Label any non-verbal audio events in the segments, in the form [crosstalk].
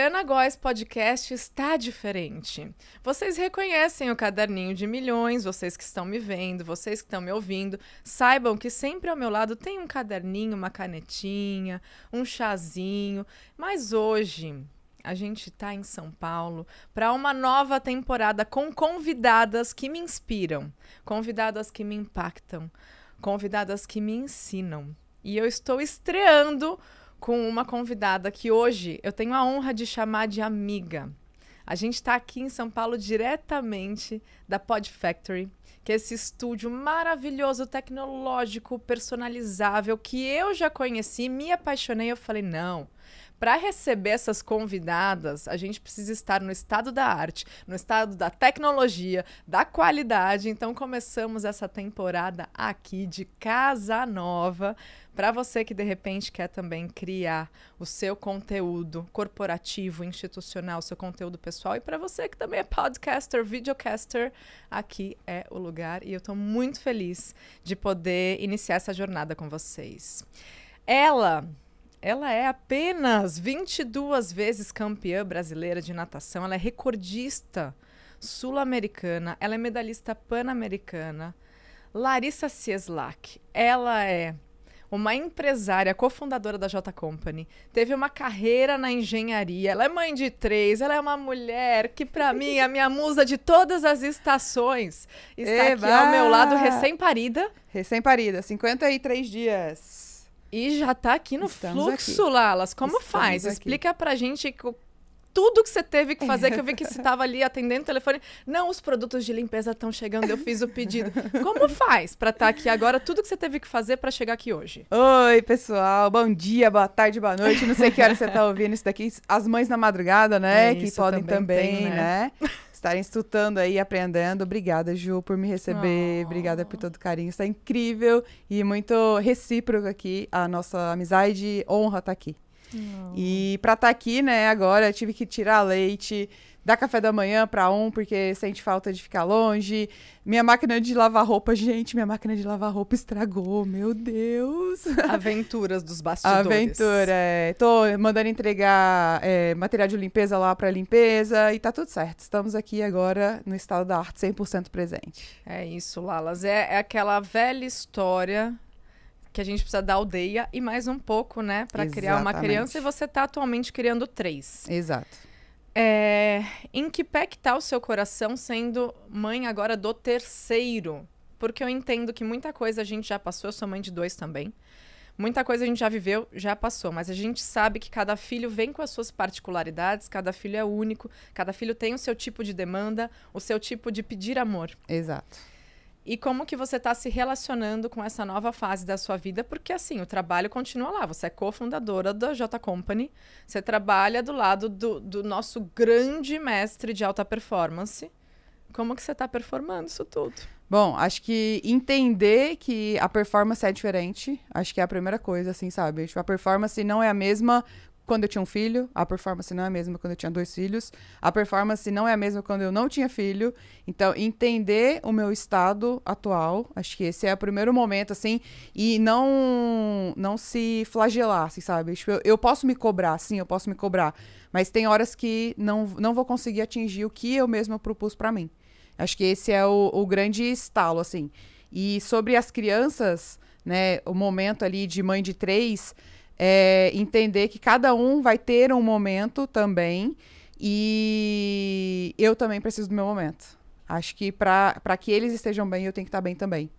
Juliana Góes Podcast está diferente. Vocês reconhecem o caderninho de milhões, vocês que estão me vendo, vocês que estão me ouvindo, saibam que sempre ao meu lado tem um caderninho, uma canetinha, um chazinho, mas hoje a gente está em São Paulo para uma nova temporada com convidadas que me inspiram, convidadas que me impactam, convidadas que me ensinam. E eu estou estreando com uma convidada que hoje eu tenho a honra de chamar de amiga. A gente está aqui em São Paulo diretamente da Pod Factory, que é esse estúdio maravilhoso, tecnológico, personalizável, que eu já conheci, me apaixonei. Eu falei, não, para receber essas convidadas, a gente precisa estar no estado da arte, no estado da tecnologia, da qualidade. Então começamos essa temporada aqui de Casa Nova para você que de repente quer também criar o seu conteúdo corporativo, institucional, seu conteúdo pessoal, e para você que também é podcaster, videocaster, aqui é o lugar e eu estou muito feliz de poder iniciar essa jornada com vocês. Ela ela é apenas 22 vezes campeã brasileira de natação, ela é recordista sul-americana, ela é medalhista pan-americana. Larissa Cieslak, ela é uma empresária, cofundadora da J Company, teve uma carreira na engenharia. Ela é mãe de três, ela é uma mulher que, para mim, é a minha musa de todas as estações. Está Eba! aqui ao meu lado, recém-parida. Recém-parida, 53 dias. E já está aqui no Estamos fluxo, aqui. Lalas. Como Estamos faz? Aqui. Explica pra gente tudo que você teve que fazer, que eu vi que [laughs] você estava ali atendendo o telefone. Não, os produtos de limpeza estão chegando, eu fiz o pedido. Como faz para estar tá aqui agora, tudo que você teve que fazer para chegar aqui hoje? Oi, pessoal. Bom dia, boa tarde, boa noite. Não sei que hora você está ouvindo isso daqui. As mães na madrugada, né? É, que podem também, também né? né? estarem estudando aí, aprendendo. Obrigada, Ju, por me receber. Oh. Obrigada por todo o carinho. Está é incrível e muito recíproco aqui. A nossa amizade honra estar tá aqui. E para estar tá aqui, né, agora, tive que tirar leite, dar café da manhã para um, porque sente falta de ficar longe. Minha máquina de lavar roupa, gente, minha máquina de lavar roupa estragou, meu Deus. [laughs] Aventuras dos bastidores. Aventura, é. Tô mandando entregar é, material de limpeza lá para limpeza e tá tudo certo. Estamos aqui agora no estado da arte 100% presente. É isso, Lalas. É, é aquela velha história que a gente precisa da aldeia e mais um pouco, né, para criar uma criança. E você está atualmente criando três. Exato. É, em que pé que tá o seu coração sendo mãe agora do terceiro? Porque eu entendo que muita coisa a gente já passou, eu sou mãe de dois também. Muita coisa a gente já viveu, já passou, mas a gente sabe que cada filho vem com as suas particularidades, cada filho é único, cada filho tem o seu tipo de demanda, o seu tipo de pedir amor. Exato e como que você está se relacionando com essa nova fase da sua vida, porque assim, o trabalho continua lá, você é cofundadora da J Company, você trabalha do lado do, do nosso grande mestre de alta performance. Como que você está performando isso tudo? Bom, acho que entender que a performance é diferente, acho que é a primeira coisa, assim, sabe? Tipo, a performance não é a mesma quando eu tinha um filho, a performance não é a mesma quando eu tinha dois filhos, a performance não é a mesma quando eu não tinha filho. Então, entender o meu estado atual, acho que esse é o primeiro momento, assim, e não não se flagelar, assim, sabe? Tipo, eu, eu posso me cobrar, sim, eu posso me cobrar, mas tem horas que não, não vou conseguir atingir o que eu mesma propus para mim. Acho que esse é o, o grande estalo, assim. E sobre as crianças, né, o momento ali de mãe de três é, entender que cada um vai ter um momento também e eu também preciso do meu momento. Acho que para que eles estejam bem, eu tenho que estar tá bem também.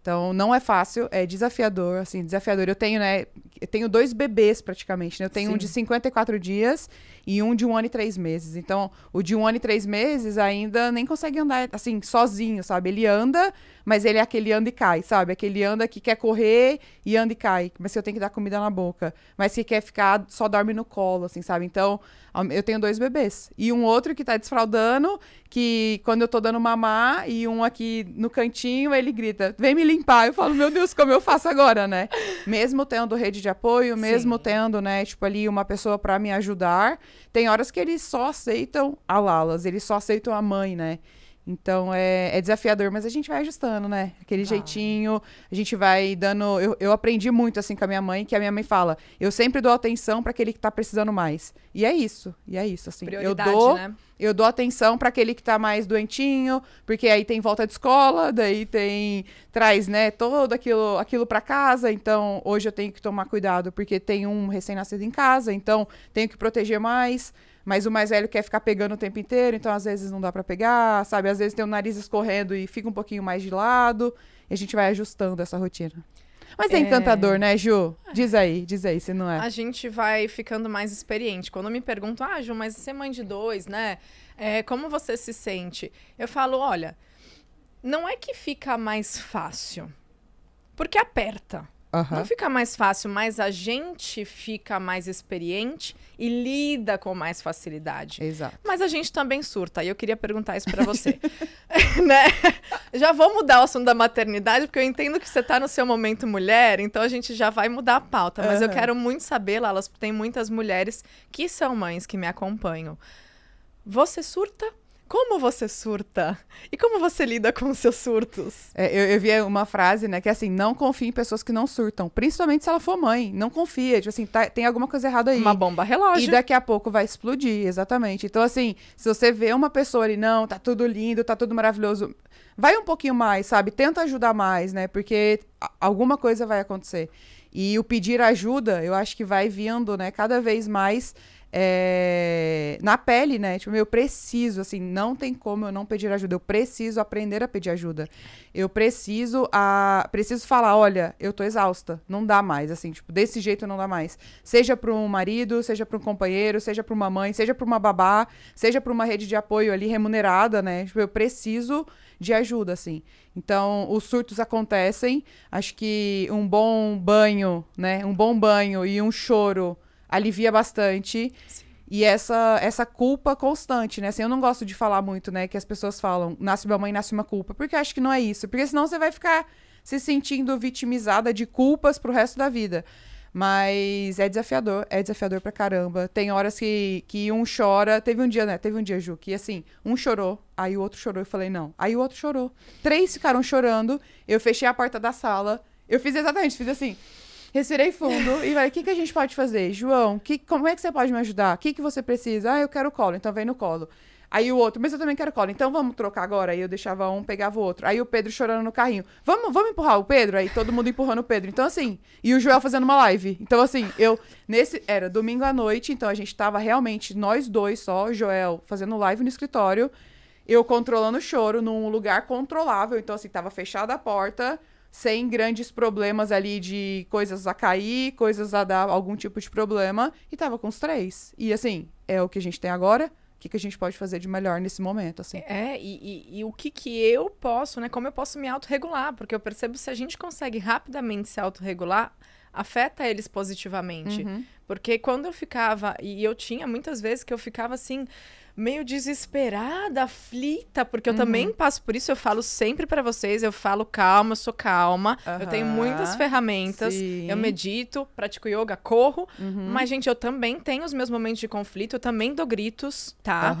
Então, não é fácil, é desafiador, assim, desafiador. Eu tenho, né, eu tenho dois bebês praticamente, né? Eu tenho Sim. um de 54 dias e um de um ano e três meses. Então, o de um ano e três meses ainda nem consegue andar, assim, sozinho, sabe? Ele anda, mas ele é aquele anda e cai, sabe? Aquele anda que quer correr e anda e cai. Mas se eu tenho que dar comida na boca. Mas que quer ficar, só dorme no colo, assim, sabe? Então, eu tenho dois bebês. E um outro que tá desfraldando, que quando eu tô dando mamar, e um aqui no cantinho, ele grita, vem me limpar. Eu falo, meu Deus, como eu faço agora, né? mesmo tendo rede de apoio, mesmo Sim. tendo, né, tipo, ali uma pessoa para me ajudar, tem horas que eles só aceitam a Lalas, eles só aceitam a mãe, né? Então é, é, desafiador, mas a gente vai ajustando, né? Aquele tá. jeitinho, a gente vai dando. Eu, eu, aprendi muito assim com a minha mãe, que a minha mãe fala: eu sempre dou atenção para aquele que tá precisando mais. E é isso, e é isso. Assim, Prioridade, eu dou, né? eu dou atenção para aquele que tá mais doentinho, porque aí tem volta de escola, daí tem traz, né, todo aquilo, aquilo para casa. Então hoje eu tenho que tomar cuidado porque tem um recém-nascido em casa, então tenho que proteger mais. Mas o mais velho quer ficar pegando o tempo inteiro, então às vezes não dá para pegar, sabe? Às vezes tem o nariz escorrendo e fica um pouquinho mais de lado. E a gente vai ajustando essa rotina. Mas é, é encantador, né, Ju? Diz aí, diz aí, se não é. A gente vai ficando mais experiente. Quando me perguntam, ah, Ju, mas você é mãe de dois, né? É, como você se sente? Eu falo, olha, não é que fica mais fácil, porque aperta. Uhum. Não fica mais fácil, mas a gente fica mais experiente e lida com mais facilidade. Exato. Mas a gente também surta. E eu queria perguntar isso para você. [laughs] né? Já vou mudar o assunto da maternidade, porque eu entendo que você tá no seu momento mulher, então a gente já vai mudar a pauta. Mas uhum. eu quero muito saber, Lalas, tem muitas mulheres que são mães que me acompanham. Você surta como você surta? E como você lida com os seus surtos? É, eu, eu vi uma frase, né, que é assim, não confie em pessoas que não surtam, principalmente se ela for mãe. Não confia, tipo assim, tá, tem alguma coisa errada aí. Uma bomba relógio. E daqui a pouco vai explodir, exatamente. Então, assim, se você vê uma pessoa ali, não, tá tudo lindo, tá tudo maravilhoso, vai um pouquinho mais, sabe? Tenta ajudar mais, né? Porque alguma coisa vai acontecer. E o pedir ajuda, eu acho que vai vindo, né, cada vez mais é, na pele, né? Tipo, eu preciso, assim, não tem como eu não pedir ajuda. Eu preciso aprender a pedir ajuda. Eu preciso a, preciso falar, olha, eu tô exausta, não dá mais, assim, tipo, desse jeito não dá mais. Seja para um marido, seja para um companheiro, seja para uma mãe, seja para uma babá, seja para uma rede de apoio ali remunerada, né? Tipo, eu preciso de ajuda, assim. Então, os surtos acontecem. Acho que um bom banho, né? Um bom banho e um choro alivia bastante. Sim. E essa, essa culpa constante, né? Assim, eu não gosto de falar muito, né? Que as pessoas falam, nasce uma mãe, nasce uma culpa. Porque eu acho que não é isso. Porque senão você vai ficar se sentindo vitimizada de culpas pro resto da vida. Mas é desafiador, é desafiador pra caramba. Tem horas que, que um chora. Teve um dia, né? Teve um dia, Ju, que assim, um chorou, aí o outro chorou. Eu falei, não. Aí o outro chorou. Três ficaram chorando. Eu fechei a porta da sala. Eu fiz exatamente, fiz assim. Respirei fundo e falei: o que, que a gente pode fazer? João, que, como é que você pode me ajudar? O que, que você precisa? Ah, eu quero colo, então vem no colo. Aí o outro, mas eu também quero colo, então vamos trocar agora. Aí eu deixava um, pegava o outro. Aí o Pedro chorando no carrinho. Vamos, vamos empurrar o Pedro? Aí todo mundo empurrando o Pedro. Então, assim, e o Joel fazendo uma live. Então, assim, eu. Nesse. Era domingo à noite, então a gente tava realmente, nós dois só, o Joel fazendo live no escritório, eu controlando o choro num lugar controlável. Então, assim, tava fechada a porta sem grandes problemas ali de coisas a cair, coisas a dar algum tipo de problema, e tava com os três. E assim, é o que a gente tem agora. O que, que a gente pode fazer de melhor nesse momento, assim? É, e, e, e o que, que eu posso, né? Como eu posso me autorregular? Porque eu percebo se a gente consegue rapidamente se autorregular, afeta eles positivamente. Uhum. Porque quando eu ficava, e eu tinha muitas vezes que eu ficava assim meio desesperada, aflita, porque eu uhum. também passo por isso. Eu falo sempre para vocês, eu falo calma, eu sou calma. Uhum. Eu tenho muitas ferramentas, Sim. eu medito, pratico yoga, corro. Uhum. Mas, gente, eu também tenho os meus momentos de conflito, eu também dou gritos, tá?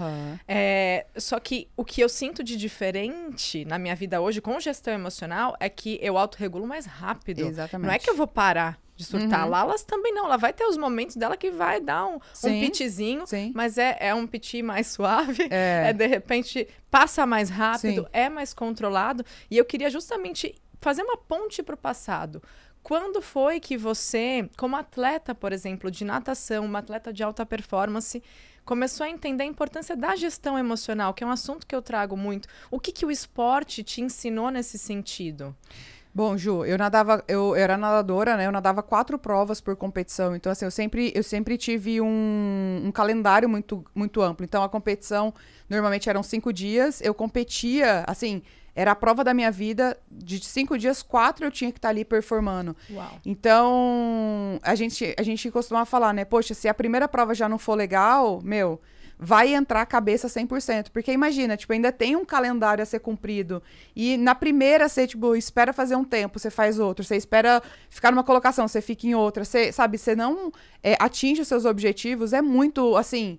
É, só que o que eu sinto de diferente na minha vida hoje com gestão emocional é que eu autorregulo mais rápido. Exatamente. Não é que eu vou parar de surtar. Uhum. Lá elas também não. Ela vai ter os momentos dela que vai dar um, sim, um pitizinho, sim. mas é, é um piti mais [laughs] suave. É. é de repente passa mais rápido, sim. é mais controlado. E eu queria justamente fazer uma ponte para o passado. Quando foi que você, como atleta, por exemplo, de natação, uma atleta de alta performance, começou a entender a importância da gestão emocional, que é um assunto que eu trago muito. O que, que o esporte te ensinou nesse sentido? Bom, Ju, eu nadava, eu, era nadadora, né? Eu nadava quatro provas por competição. Então, assim, eu sempre, eu sempre tive um, um calendário muito, muito amplo. Então, a competição normalmente eram cinco dias. Eu competia, assim, era a prova da minha vida. De cinco dias, quatro eu tinha que estar tá ali performando. Uau. Então, a gente, a gente costumava falar, né? Poxa, se a primeira prova já não for legal, meu, vai entrar a cabeça 100%. Porque imagina, tipo, ainda tem um calendário a ser cumprido. E na primeira você, tipo, espera fazer um tempo, você faz outro. Você espera ficar numa colocação, você fica em outra. Você, sabe, você não é, atinge os seus objetivos. É muito, assim,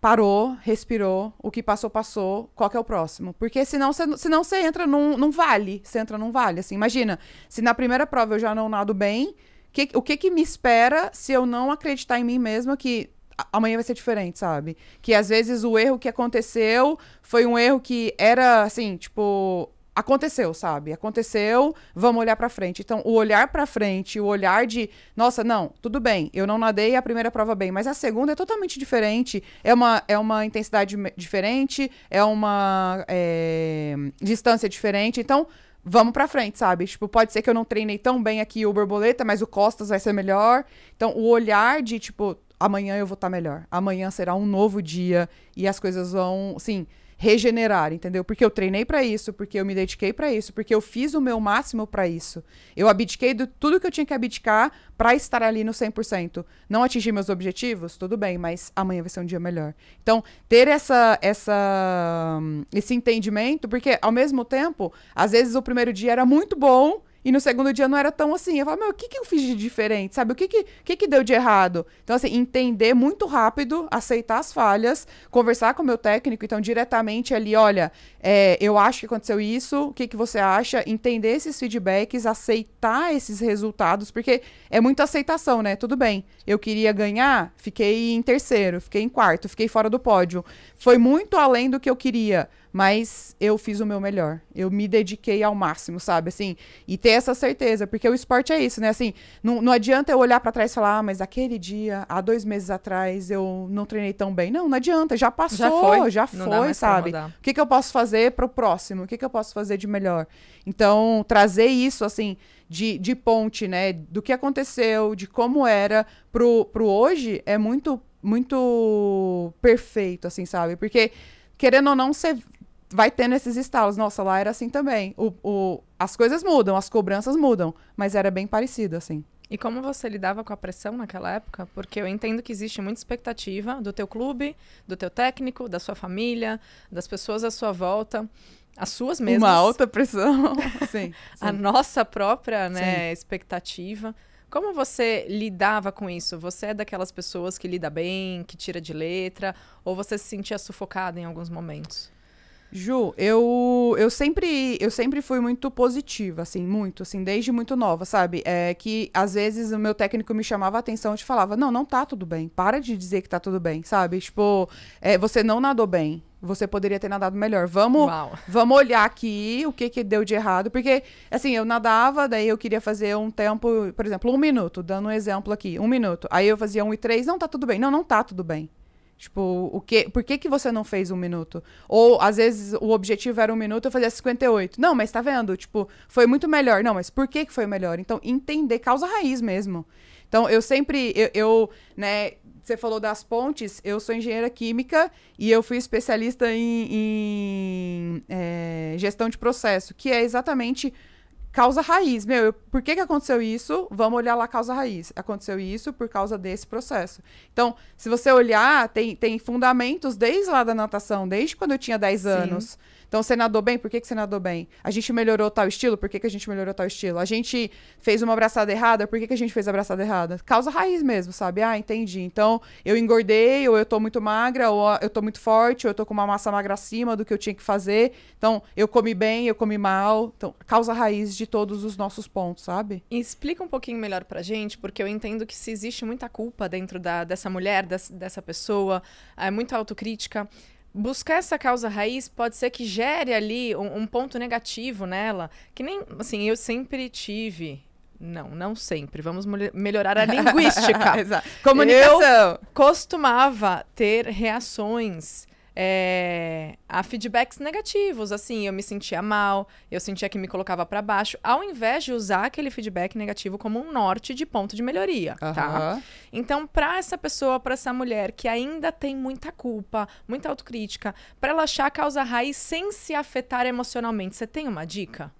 parou, respirou, o que passou, passou, qual que é o próximo? Porque senão você senão cê entra num, num vale, você entra num vale, assim, imagina, se na primeira prova eu já não nado bem, que, o que que me espera se eu não acreditar em mim mesma que amanhã vai ser diferente, sabe? Que às vezes o erro que aconteceu foi um erro que era assim, tipo, aconteceu, sabe? Aconteceu, vamos olhar para frente. Então, o olhar para frente, o olhar de, nossa, não, tudo bem, eu não nadei a primeira prova bem, mas a segunda é totalmente diferente, é uma, é uma intensidade diferente, é uma é, distância diferente. Então, vamos para frente, sabe? Tipo, pode ser que eu não treinei tão bem aqui o borboleta, mas o costas vai ser melhor. Então, o olhar de, tipo, amanhã eu vou estar tá melhor, amanhã será um novo dia e as coisas vão, sim, regenerar, entendeu? Porque eu treinei para isso, porque eu me dediquei para isso, porque eu fiz o meu máximo para isso. Eu abdiquei de tudo que eu tinha que abdicar para estar ali no 100%. Não atingir meus objetivos, tudo bem, mas amanhã vai ser um dia melhor. Então, ter essa essa hum, esse entendimento, porque ao mesmo tempo, às vezes o primeiro dia era muito bom, e no segundo dia não era tão assim. Eu falava, meu, o que, que eu fiz de diferente? Sabe? O que que, que que deu de errado? Então, assim, entender muito rápido, aceitar as falhas, conversar com o meu técnico, então, diretamente ali, olha, é, eu acho que aconteceu isso, o que, que você acha? Entender esses feedbacks, aceitar esses resultados, porque é muita aceitação, né? Tudo bem. Eu queria ganhar, fiquei em terceiro, fiquei em quarto, fiquei fora do pódio. Foi muito além do que eu queria mas eu fiz o meu melhor. Eu me dediquei ao máximo, sabe? Assim, e ter essa certeza, porque o esporte é isso, né? Assim, não, não adianta eu olhar para trás e falar, ah, mas aquele dia, há dois meses atrás, eu não treinei tão bem. Não, não adianta, já passou, já foi, já foi sabe? O que, que eu posso fazer para o próximo? O que, que eu posso fazer de melhor? Então, trazer isso, assim, de, de ponte, né? Do que aconteceu, de como era pro, pro hoje, é muito, muito perfeito, assim, sabe? Porque querendo ou não, você vai tendo esses estalos. Nossa, lá era assim também. O, o, as coisas mudam, as cobranças mudam, mas era bem parecido, assim. E como você lidava com a pressão naquela época? Porque eu entendo que existe muita expectativa do teu clube, do teu técnico, da sua família, das pessoas à sua volta, as suas mesmas. Uma alta pressão, [laughs] sim, [laughs] sim. A nossa própria né, expectativa. Como você lidava com isso? Você é daquelas pessoas que lida bem, que tira de letra, ou você se sentia sufocada em alguns momentos? Ju, eu, eu sempre eu sempre fui muito positiva, assim, muito, assim, desde muito nova, sabe? É que às vezes o meu técnico me chamava a atenção e falava: "Não, não tá tudo bem. Para de dizer que tá tudo bem", sabe? Tipo, é, você não nadou bem. Você poderia ter nadado melhor. Vamos, vamos olhar aqui o que que deu de errado, porque assim, eu nadava, daí eu queria fazer um tempo, por exemplo, um minuto, dando um exemplo aqui, um minuto. Aí eu fazia um e três, não tá tudo bem. Não, não tá tudo bem. Tipo, o que, por que, que você não fez um minuto? Ou, às vezes, o objetivo era um minuto, eu fazia 58. Não, mas tá vendo? Tipo, foi muito melhor. Não, mas por que, que foi melhor? Então, entender causa raiz mesmo. Então, eu sempre, eu, eu né, você falou das pontes, eu sou engenheira química e eu fui especialista em, em é, gestão de processo, que é exatamente causa raiz. Meu, eu, por que, que aconteceu isso? Vamos olhar lá causa raiz. Aconteceu isso por causa desse processo. Então, se você olhar, tem, tem fundamentos desde lá da natação, desde quando eu tinha 10 Sim. anos. Então, você nadou bem? Por que, que você nadou bem? A gente melhorou tal estilo? Por que, que a gente melhorou tal estilo? A gente fez uma abraçada errada? Por que, que a gente fez a abraçada errada? Causa raiz mesmo, sabe? Ah, entendi. Então, eu engordei, ou eu tô muito magra, ou eu tô muito forte, ou eu tô com uma massa magra acima do que eu tinha que fazer. Então, eu comi bem, eu comi mal. Então, causa raiz de todos os nossos pontos, sabe? Explica um pouquinho melhor pra gente, porque eu entendo que se existe muita culpa dentro da, dessa mulher, dessa pessoa, é, muita autocrítica buscar essa causa raiz pode ser que gere ali um, um, ponto negativo nela, que nem, assim, eu sempre tive. Não, não sempre. Vamos melhorar a linguística. [laughs] Comunicação. Eu costumava ter reações é, a feedbacks negativos, assim, eu me sentia mal, eu sentia que me colocava para baixo, ao invés de usar aquele feedback negativo como um norte de ponto de melhoria, uhum. tá? Então, para essa pessoa, para essa mulher que ainda tem muita culpa, muita autocrítica, para ela achar a causa raiz sem se afetar emocionalmente, você tem uma dica?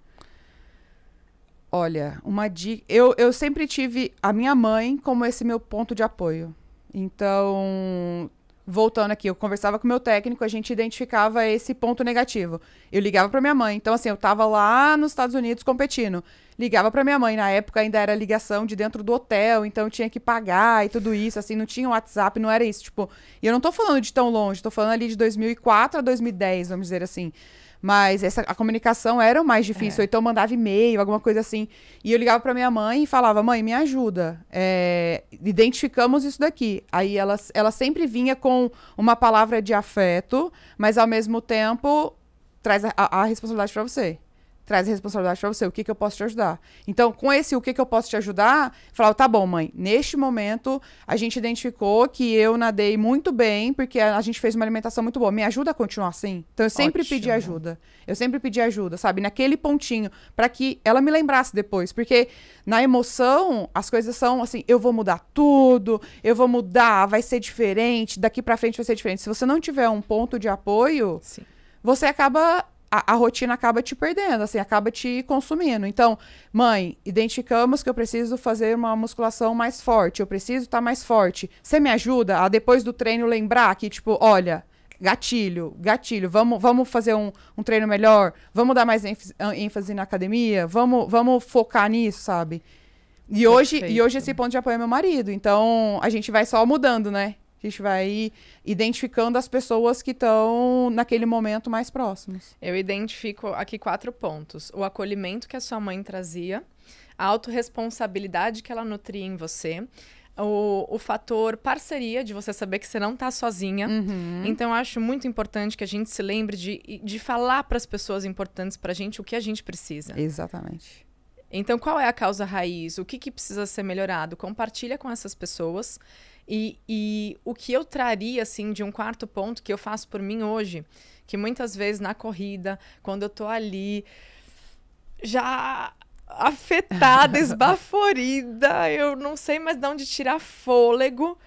Olha, uma dica. Eu, eu sempre tive a minha mãe como esse meu ponto de apoio. Então, voltando aqui, eu conversava com o meu técnico, a gente identificava esse ponto negativo. Eu ligava para minha mãe. Então, assim, eu estava lá nos Estados Unidos competindo. Ligava para minha mãe. Na época ainda era ligação de dentro do hotel, então eu tinha que pagar e tudo isso. Assim, não tinha WhatsApp, não era isso. Tipo, e eu não estou falando de tão longe, estou falando ali de 2004 a 2010, vamos dizer assim. Mas essa, a comunicação era mais difícil. É. Então eu mandava e-mail, alguma coisa assim. E eu ligava para minha mãe e falava: mãe, me ajuda. É, identificamos isso daqui. Aí ela, ela sempre vinha com uma palavra de afeto, mas ao mesmo tempo traz a, a responsabilidade para você traz a responsabilidade para você. O que, que eu posso te ajudar? Então, com esse o que, que eu posso te ajudar, falar, tá bom, mãe, neste momento a gente identificou que eu nadei muito bem, porque a, a gente fez uma alimentação muito boa. Me ajuda a continuar assim? Então, eu sempre Ótimo. pedi ajuda. Eu sempre pedi ajuda, sabe? Naquele pontinho, para que ela me lembrasse depois. Porque na emoção, as coisas são assim, eu vou mudar tudo, eu vou mudar, vai ser diferente, daqui para frente vai ser diferente. Se você não tiver um ponto de apoio, Sim. você acaba a, a, rotina acaba te perdendo, assim, acaba te consumindo. Então, mãe, identificamos que eu preciso fazer uma musculação mais forte, eu preciso estar tá mais forte. Você me ajuda a depois do treino lembrar que, tipo, olha, gatilho, gatilho, vamos, vamos fazer um, um treino melhor, vamos dar mais ênfase, na academia, vamos, vamos focar nisso, sabe? E hoje, e hoje esse ponto de apoio é meu marido, então a gente vai só mudando, né? A gente vai identificando as pessoas que estão naquele momento mais próximas. Eu identifico aqui quatro pontos: o acolhimento que a sua mãe trazia, a autorresponsabilidade que ela nutria em você. O, o fator parceria, de você saber que você não está sozinha. Uhum. Então, eu acho muito importante que a gente se lembre de, de falar para as pessoas importantes para a gente o que a gente precisa. Exatamente. Então, qual é a causa raiz? O que, que precisa ser melhorado? Compartilha com essas pessoas. E, e o que eu traria, assim, de um quarto ponto que eu faço por mim hoje, que muitas vezes na corrida, quando eu tô ali, já afetada, [laughs] esbaforida, eu não sei mais de onde tirar fôlego,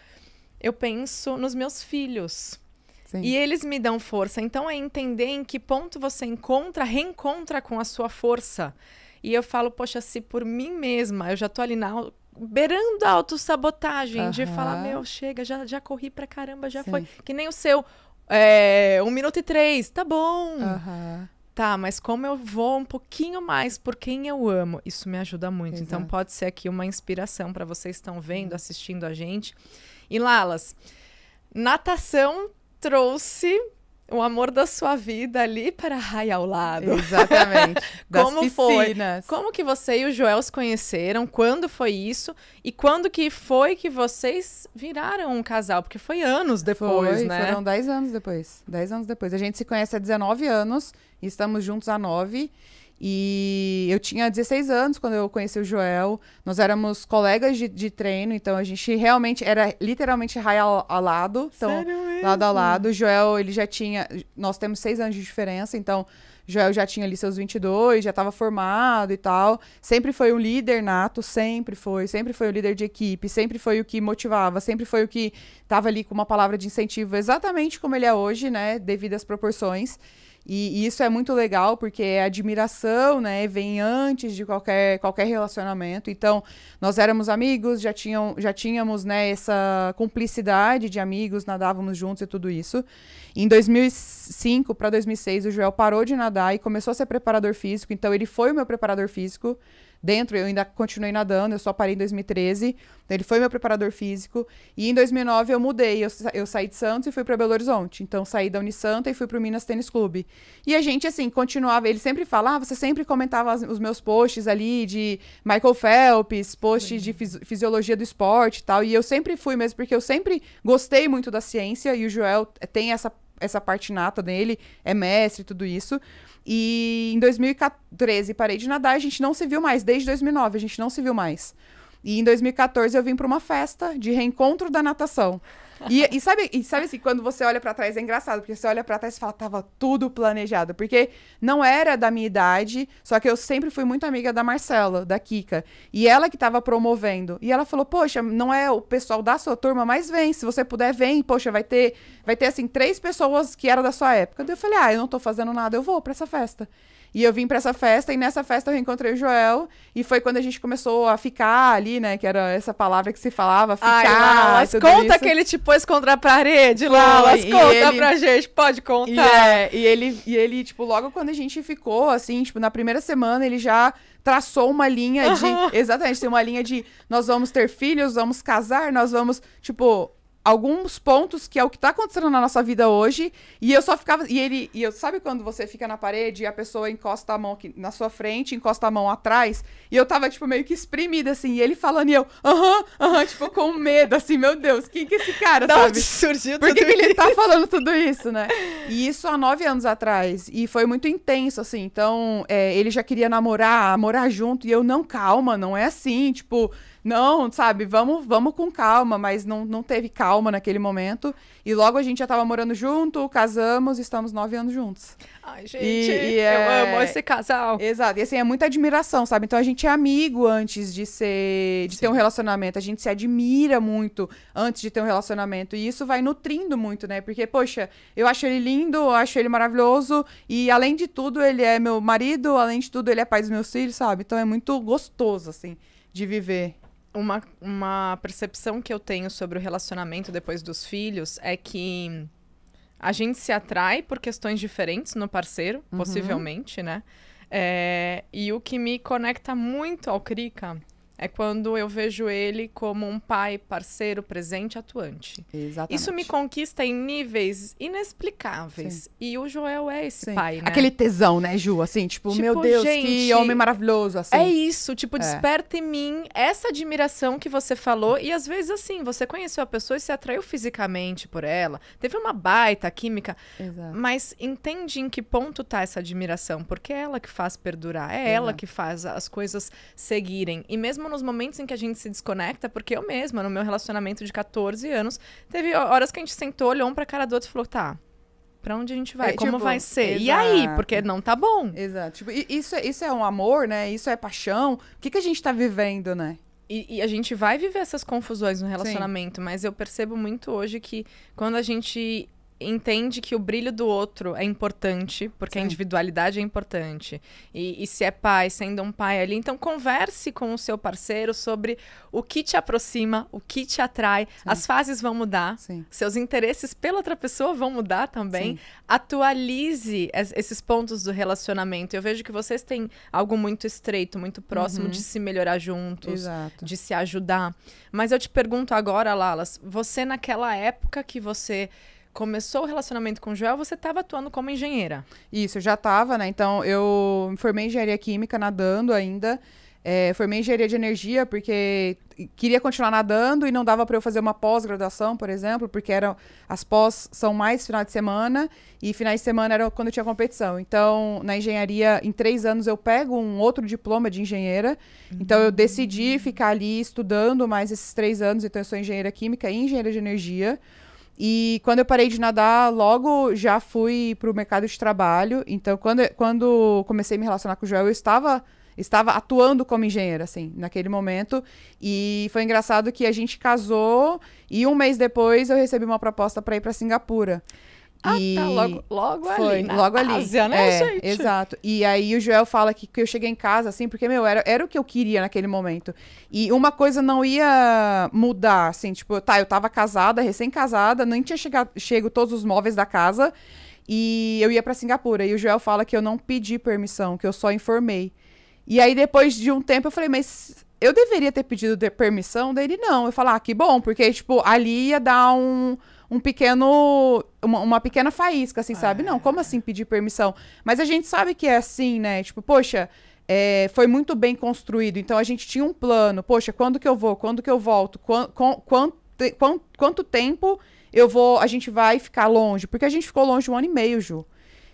eu penso nos meus filhos. Sim. E eles me dão força. Então é entender em que ponto você encontra, reencontra com a sua força. E eu falo, poxa, se por mim mesma eu já tô ali na beirando a autossabotagem, uhum. de falar, meu, chega, já, já corri pra caramba, já Sim. foi. Que nem o seu, é, um minuto e três, tá bom. Uhum. Tá, mas como eu vou um pouquinho mais por quem eu amo, isso me ajuda muito. Então, Exato. Então pode ser aqui uma inspiração para vocês estão vendo, uhum. assistindo a gente. E Lalas, natação trouxe o amor da sua vida ali para a ao lado. Exatamente. [laughs] como piscinas. foi? Como que você e o Joel se conheceram? Quando foi isso? E quando que foi que vocês viraram um casal? Porque foi anos depois, foi, né? Foram 10 anos depois. 10 anos depois. A gente se conhece há 19 anos e estamos juntos há 9. E eu tinha 16 anos quando eu conheci o Joel. Nós éramos colegas de, de treino, então a gente realmente era literalmente raio ao, ao, lado. Então, Sério lado a lado. O Joel, ele já tinha. Nós temos seis anos de diferença, então Joel já tinha ali seus 22, já estava formado e tal. Sempre foi um líder nato, sempre foi, sempre foi o líder de equipe, sempre foi o que motivava, sempre foi o que estava ali com uma palavra de incentivo, exatamente como ele é hoje, né, devido às proporções. E, e, isso é muito legal, porque a é admiração, né, vem antes de qualquer, qualquer relacionamento. Então, nós éramos amigos, já, tinham, já tínhamos, né, essa cumplicidade de amigos, nadávamos juntos e tudo isso. Em 2005 para 2006, o Joel parou de nadar e começou a ser preparador físico. Então, ele foi o meu preparador físico dentro, eu ainda continuei nadando, eu só parei em 2013. Então ele foi meu preparador físico. E em 2009 eu mudei, eu, eu saí de Santos e fui para Belo Horizonte. Então saí da Unisanta e fui para o Minas Tênis Clube. E a gente, assim, continuava. Ele sempre falava, ah, você sempre comentava as, os meus posts ali de Michael Phelps, posts de fisi fisiologia do esporte e tal. E eu sempre fui mesmo, porque eu sempre gostei muito da ciência e o Joel eh, tem essa essa parte nata dele, é mestre tudo isso. E em 2013 parei de nadar, a gente não se viu mais. Desde 2009 a gente não se viu mais. E em 2014 eu vim para uma festa de reencontro da natação. E, e, sabe, e sabe assim, quando você olha para trás é engraçado, porque você olha para trás e fala, tava tudo planejado. Porque não era da minha idade, só que eu sempre fui muito amiga da Marcela, da Kika. E ela que tava promovendo. E ela falou, poxa, não é o pessoal da sua turma, mas vem. Se você puder, vem. Poxa, vai ter, vai ter assim, três pessoas que eram da sua época. Daí eu falei, ah, eu não tô fazendo nada, eu vou para essa festa. E eu vim para essa festa e nessa festa eu reencontrei o Joel e foi quando a gente começou a ficar ali, né, que era essa palavra que se falava, ficar. Ai, Lalas, conta isso. que ele te pôs contra a parede, Lalas, conta ele... pra gente, pode contar. E, é, e ele e ele tipo logo quando a gente ficou assim, tipo na primeira semana ele já traçou uma linha de. Uhum. Exatamente, tem uma linha de nós vamos ter filhos, vamos casar, nós vamos, tipo, alguns pontos que é o que está acontecendo na nossa vida hoje. E eu só ficava. E ele. E eu, sabe quando você fica na parede e a pessoa encosta a mão aqui na sua frente, encosta a mão atrás? E eu tava, tipo, meio que espremida, assim. E ele falando, e eu, aham, aham, tipo, com medo, assim, meu Deus, quem que é esse cara, da sabe? Onde surgiu Por que, que ele tá falando tudo isso, né? [laughs] E isso há nove anos atrás. E foi muito intenso, assim. Então, é, ele já queria namorar, morar junto. E eu, não, calma, não é assim, tipo não, sabe, vamos, vamos com calma, mas não, não teve calma naquele momento. E logo a gente já tava morando junto, casamos, estamos nove anos juntos. Ai, gente, e, e eu é... amo esse casal. Exato, e assim, é muita admiração, sabe? Então a gente é amigo antes de ser, de Sim. ter um relacionamento, a gente se admira muito antes de ter um relacionamento. E isso vai nutrindo muito, né? Porque, poxa, eu acho ele lindo, eu acho ele maravilhoso, e além de tudo, ele é meu marido, além de tudo, ele é pai dos meus filhos, sabe? Então é muito gostoso, assim, de viver uma, uma percepção que eu tenho sobre o relacionamento depois dos filhos é que a gente se atrai por questões diferentes no parceiro, uhum. possivelmente, né? É, e o que me conecta muito ao Krika é quando eu vejo ele como um pai parceiro, presente, atuante. Exatamente. Isso me conquista em níveis inexplicáveis. Sim. E o Joel é esse Sim. pai, né? Aquele tesão, né, Ju? Assim, tipo, tipo meu Deus, gente, que homem maravilhoso, assim. É isso, tipo, é. desperta em mim essa admiração que você falou. E às vezes, assim, você conheceu a pessoa e se atraiu fisicamente por ela. Teve uma baita química. Exato. Mas entende em que ponto tá essa admiração. Porque é ela que faz perdurar. É Exato. ela que faz as coisas seguirem. E mesmo mesmo nos momentos em que a gente se desconecta, porque eu mesma, no meu relacionamento de 14 anos, teve horas que a gente sentou, olhou um pra cara do outro e falou: tá, pra onde a gente vai? É, como tipo, vai ser? Exato. E aí? Porque não tá bom. Exato. Tipo, isso, é, isso é um amor, né? Isso é paixão. O que, que a gente tá vivendo, né? E, e a gente vai viver essas confusões no relacionamento, Sim. mas eu percebo muito hoje que quando a gente entende que o brilho do outro é importante, porque Sim. a individualidade é importante. E, e, se é pai, sendo um pai ali, então converse com o seu parceiro sobre o que te aproxima, o que te atrai. Sim. As fases vão mudar, Sim. seus interesses pela outra pessoa vão mudar também. Atualize es, esses pontos do relacionamento. Eu vejo que vocês têm algo muito estreito, muito próximo uhum. de se melhorar juntos, Exato. de se ajudar. Mas eu te pergunto agora, Lalas, você naquela época que você começou o relacionamento com o Joel, você estava atuando como engenheira. Isso, eu já estava, né? Então, eu me formei em engenharia química nadando ainda. É, formei engenharia de energia porque queria continuar nadando e não dava para eu fazer uma pós-graduação, por exemplo, porque eram, as pós são mais final de semana e finais de semana era quando tinha competição. Então, na engenharia, em três anos eu pego um outro diploma de engenheira. Uhum. Então, eu decidi ficar ali estudando mais esses três anos. Então, eu sou engenheira química e engenheira de energia. E quando eu parei de nadar, logo já fui pro mercado de trabalho. Então, quando, quando comecei a me relacionar com o Joel, eu estava, estava atuando como engenheira, assim, naquele momento. E foi engraçado que a gente casou e um mês depois eu recebi uma proposta para ir para Singapura. Ah, tá. e tá, logo, logo foi, ali. Logo ali. Ásia, né, é, gente? Exato. E aí o Joel fala que, que eu cheguei em casa, assim, porque, meu, era, era o que eu queria naquele momento. E uma coisa não ia mudar, assim, tipo, tá, eu tava casada, recém-casada, nem tinha chegado, chego todos os móveis da casa. E eu ia para Singapura. E o Joel fala que eu não pedi permissão, que eu só informei. E aí, depois de um tempo, eu falei, mas eu deveria ter pedido de permissão? dele não. Eu falar ah, que bom, porque, tipo, ali ia dar um um pequeno. Uma, uma pequena faísca, assim, é. sabe? Não, como é. assim pedir permissão? Mas a gente sabe que é assim, né? Tipo, poxa. É, foi muito bem construído, então a gente tinha um plano. Poxa, quando que eu vou? Quando que eu volto? quanto, quanto, quanto tempo eu vou? A gente vai ficar longe? Porque a gente ficou longe um ano e meio, Ju.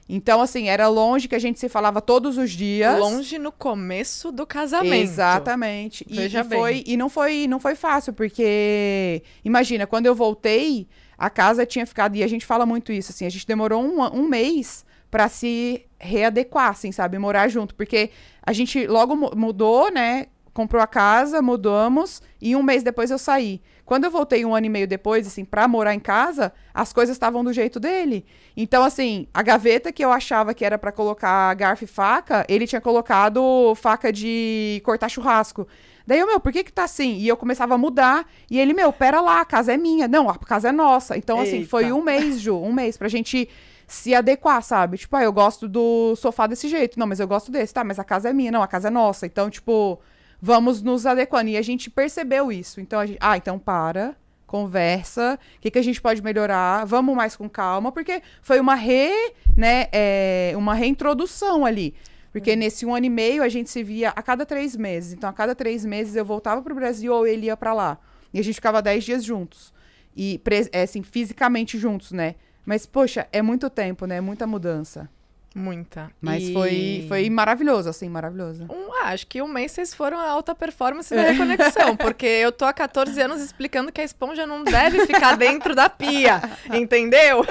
Então, assim, era longe que a gente se falava todos os dias. Longe no começo do casamento. Exatamente. E, Veja e, foi, e não foi não foi fácil, porque imagina, quando eu voltei, a casa tinha ficado, e a gente fala muito isso, assim, a gente demorou um, um mês para se readequar, assim, sabe? Morar junto. Porque a gente logo mudou, né? Comprou a casa, mudamos, e um mês depois eu saí. Quando eu voltei um ano e meio depois, assim, pra morar em casa, as coisas estavam do jeito dele. Então, assim, a gaveta que eu achava que era para colocar garfo e faca, ele tinha colocado faca de cortar churrasco. Daí eu, meu, por que que tá assim? E eu começava a mudar. E ele, meu, pera lá, a casa é minha. Não, a casa é nossa. Então, assim, Eita. foi um mês, Ju, um mês pra gente se adequar, sabe? Tipo, ah, eu gosto do sofá desse jeito. Não, mas eu gosto desse. Tá, mas a casa é minha. Não, a casa é nossa. Então, tipo, vamos nos adequando. E a gente percebeu isso. Então a gente, ah, então para, conversa, o que, que a gente pode melhorar, vamos mais com calma, porque foi uma re, né, é, uma reintrodução ali. Porque é. nesse um ano e meio a gente se via a cada três meses. Então, a cada três meses eu voltava para o Brasil ou ele ia para lá. E a gente ficava dez dias juntos. E, eh, assim, fisicamente juntos, né? Mas, poxa, é muito tempo, né? É muita mudança. Muita. Mas e... foi, foi maravilhoso, assim, maravilhoso. Um, ah, acho que um mês vocês foram a alta performance da é. reconexão, porque eu tô há 14 anos explicando que a esponja não deve ficar dentro da pia, [laughs] entendeu?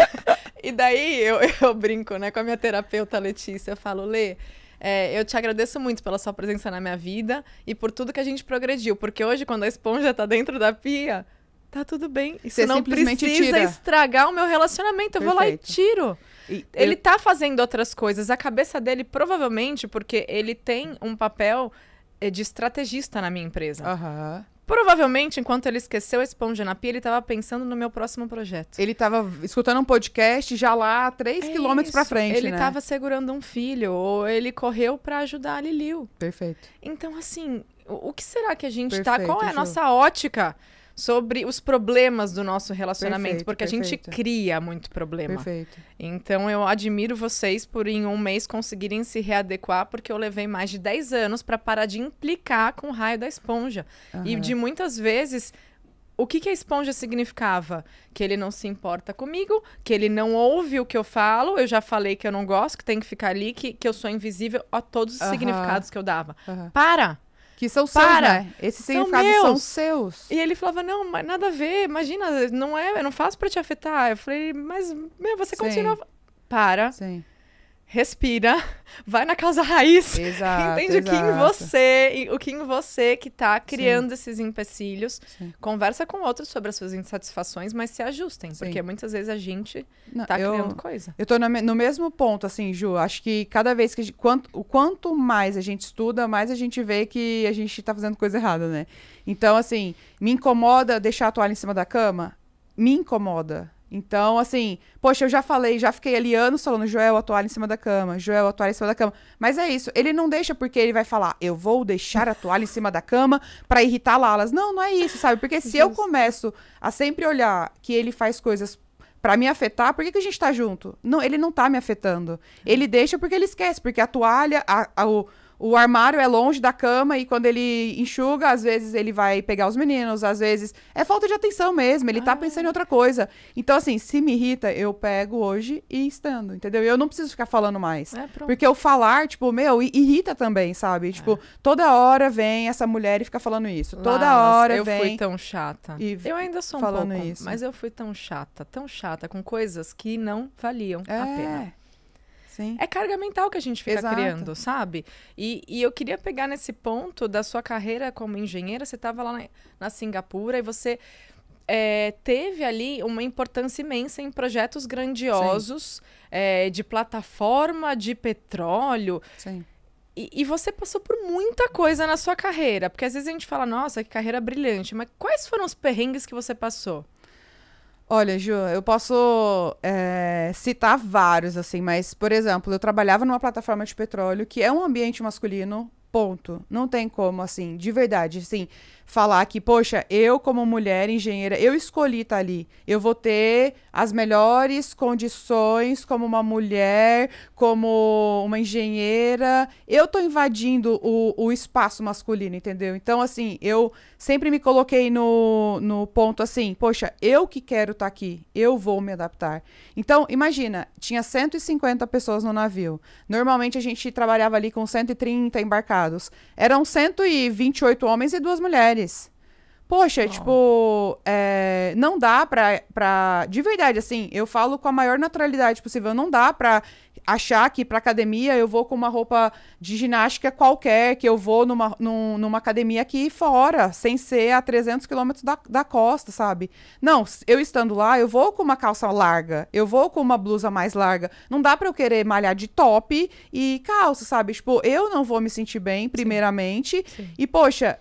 E daí eu, eu brinco, né, com a minha terapeuta Letícia, eu falo, Lê, é, eu te agradeço muito pela sua presença na minha vida e por tudo que a gente progrediu, porque hoje, quando a esponja tá dentro da pia, tá tudo bem. Isso Você não precisa tira. estragar o meu relacionamento, eu Perfeito. vou lá e tiro. E ele eu... tá fazendo outras coisas. A cabeça dele, provavelmente, porque ele tem um papel eh, de estrategista na minha empresa. Uhum. Provavelmente, enquanto ele esqueceu a esponja na pia, ele estava pensando no meu próximo projeto. Ele estava escutando um podcast já lá, três é quilômetros para frente. Ele estava né? segurando um filho, ou ele correu para ajudar a Liliu. Perfeito. Então, assim, o, que será que a gente está Qual é a nossa ótica? sobre os problemas do nosso relacionamento, perfeito, porque perfeito. a gente cria muito problema. Perfeito. Então eu admiro vocês por em um mês conseguirem se readequar, porque eu levei mais de 10 anos para parar de implicar com o raio da esponja. Uhum. E de muitas vezes o que, que, a esponja significava? Que ele não se importa comigo, que ele não ouve o que eu falo, eu já falei que eu não gosto, que tem que ficar ali, que, que eu sou invisível a todos os significados que eu dava. Uhum. Para! Que são seus, Para, né? Esses são significados meus. são seus. E ele falava, não, nada a ver, imagina, não é, eu não faço para te afetar. Eu falei, mas, meu, você Sim. continua... Para. Sim respira, vai na causa raiz, [laughs] exato, entende exato. o que em você, o que em você que tá criando Sim. esses empecilhos, Sim. conversa com outros sobre as suas insatisfações, mas se ajustem, Sim. porque muitas vezes a gente Não, tá eu, criando coisa. Eu tô no, no, mesmo ponto, assim, Ju, acho que cada vez que, gente, quanto, o quanto mais a gente estuda, mais a gente vê que a gente tá fazendo coisa errada, né? Então, assim, me incomoda deixar a toalha em cima da cama? Me incomoda então, assim, poxa, eu já falei, já fiquei ali anos falando, Joel, a toalha em cima da cama, Joel, a toalha em cima da cama. Mas é isso, ele não deixa porque ele vai falar, eu vou deixar a toalha em cima da cama para irritar Lalas. Não, não é isso, sabe? Porque se eu começo a sempre olhar que ele faz coisas para me afetar, por que, que a gente tá junto? Não, ele não tá me afetando. É. Ele deixa porque ele esquece, porque a toalha, a, a o, o armário é longe da cama e quando ele enxuga, às vezes ele vai pegar os meninos, às vezes é falta de atenção mesmo, ele tá ah. tá pensando em outra coisa. Então, assim, se me irrita, eu pego hoje e estando, entendeu? Eu não preciso ficar falando mais. É, porque eu falar, tipo, meu, irrita também, sabe? É. Tipo, toda hora vem essa mulher e fica falando isso. Toda hora eu vem. Eu fui tão chata. E eu ainda sou um falando pouco, isso. mas eu fui tão chata, tão chata, com coisas que não valiam é. a pena. Sim. É carga mental que a gente fica Exato. criando, sabe? E, e, eu queria pegar nesse ponto da sua carreira como engenheira. Você estava lá na, na Singapura e você é, teve ali uma importância imensa em projetos grandiosos é, de plataforma de petróleo. Sim. E, e, você passou por muita coisa na sua carreira, porque às vezes a gente fala, nossa, que carreira brilhante, mas quais foram os perrengues que você passou? Olha, Ju, eu posso é, citar vários, assim, mas, por exemplo, eu trabalhava numa plataforma de petróleo que é um ambiente masculino Ponto. Não tem como, assim, de verdade, assim, falar que, poxa, eu, como mulher engenheira, eu escolhi estar tá ali. Eu vou ter as melhores condições como uma mulher, como uma engenheira. Eu tô invadindo o, o espaço masculino, entendeu? Então, assim, eu sempre me coloquei no, no ponto assim, poxa, eu que quero estar tá aqui, eu vou me adaptar. Então, imagina, tinha 150 pessoas no navio. Normalmente a gente trabalhava ali com 130 embarcados convocados. Eram 128 homens e duas mulheres. Poxa, tipo, é, não dá pra, pra. De verdade, assim, eu falo com a maior naturalidade possível. Não dá pra achar que pra academia eu vou com uma roupa de ginástica qualquer, que eu vou numa, num, numa academia aqui fora, sem ser a 300 quilômetros da, da costa, sabe? Não, eu estando lá, eu vou com uma calça larga, eu vou com uma blusa mais larga. Não dá pra eu querer malhar de top e calça, sabe? Tipo, eu não vou me sentir bem, primeiramente. Sim. Sim. E, poxa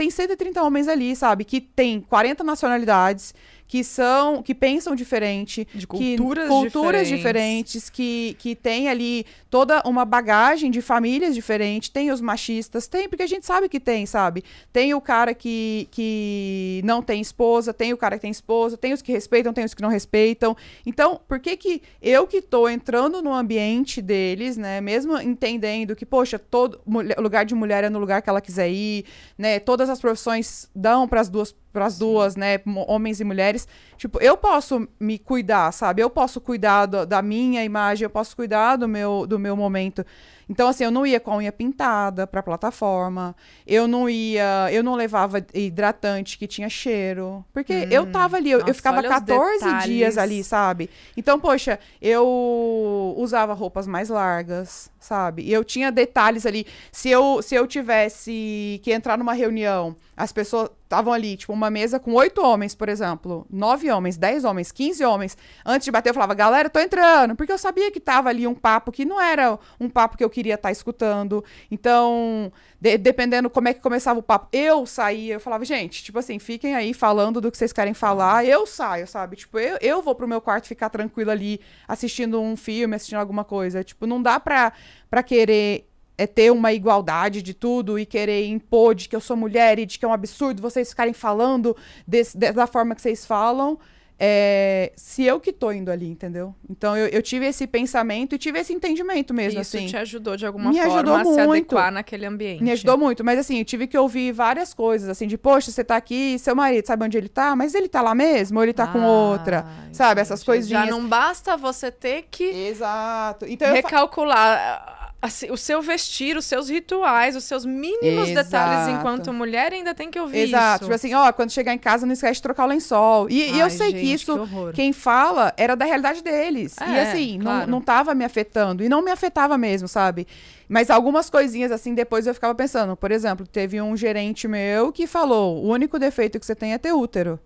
tem 130 homens ali, sabe? Que tem 40 nacionalidades, que são, que pensam diferente, de culturas, que, culturas diferentes. diferentes, que, que tem ali toda uma bagagem de famílias diferentes, tem os machistas, tem, porque a gente sabe que tem, sabe? Tem o cara que, que não tem esposa, tem o cara que tem esposa, tem os que respeitam, tem os que não respeitam. Então, por que que eu que tô entrando no ambiente deles, né, mesmo entendendo que, poxa, todo mulher, lugar de mulher é no lugar que ela quiser ir, né, todas as profissões dão para as duas para as duas, né? Homens e mulheres. Tipo, eu posso me cuidar, sabe? Eu posso cuidar do, da minha imagem, eu posso cuidar do meu, do meu momento. Então, assim, eu não ia com a unha pintada para a plataforma. Eu não ia. Eu não levava hidratante que tinha cheiro. Porque hum, eu tava ali, eu, nossa, eu ficava 14 dias ali, sabe? Então, poxa, eu usava roupas mais largas sabe? E eu tinha detalhes ali. Se eu, se eu tivesse que entrar numa reunião, as pessoas estavam ali, tipo, uma mesa com oito homens, por exemplo, nove homens, dez homens, quinze homens. Antes de bater, eu falava, galera, tô entrando, porque eu sabia que tava ali um papo que não era um papo que eu queria estar tá escutando. Então, de, dependendo como é que começava o papo, eu saía, eu falava, gente, tipo assim, fiquem aí falando do que vocês querem falar, eu saio, sabe? Tipo, eu, eu vou pro meu quarto ficar tranquilo ali, assistindo um filme, assistindo alguma coisa. Tipo, não dá pra para querer é ter uma igualdade de tudo e querer impor de que eu sou mulher e de que é um absurdo vocês ficarem falando desse, da forma que vocês falam é, se eu que tô indo ali, entendeu? Então eu, eu, tive esse pensamento e tive esse entendimento mesmo, Isso assim. te ajudou de alguma me forma a muito, se adequar naquele ambiente. Me ajudou muito, mas assim, eu tive que ouvir várias coisas, assim, de, poxa, você tá aqui, seu marido sabe onde ele tá, mas ele tá lá mesmo, ou ele tá ah, com outra, ah, sabe? Gente, Essas coisinhas. Já não basta você ter que... Exato. Então, recalcular Assim, o seu vestir, os seus rituais, os seus mínimos Exato. detalhes enquanto mulher ainda tem que ouvir Exato. isso. Tipo assim, ó, quando chegar em casa não esquece de trocar o lençol. E, Ai, e eu sei gente, que isso, que quem fala, era da realidade deles. É, e assim, claro. não, não tava me afetando. E não me afetava mesmo, sabe? Mas algumas coisinhas assim, depois eu ficava pensando. Por exemplo, teve um gerente meu que falou: o único defeito que você tem é ter útero.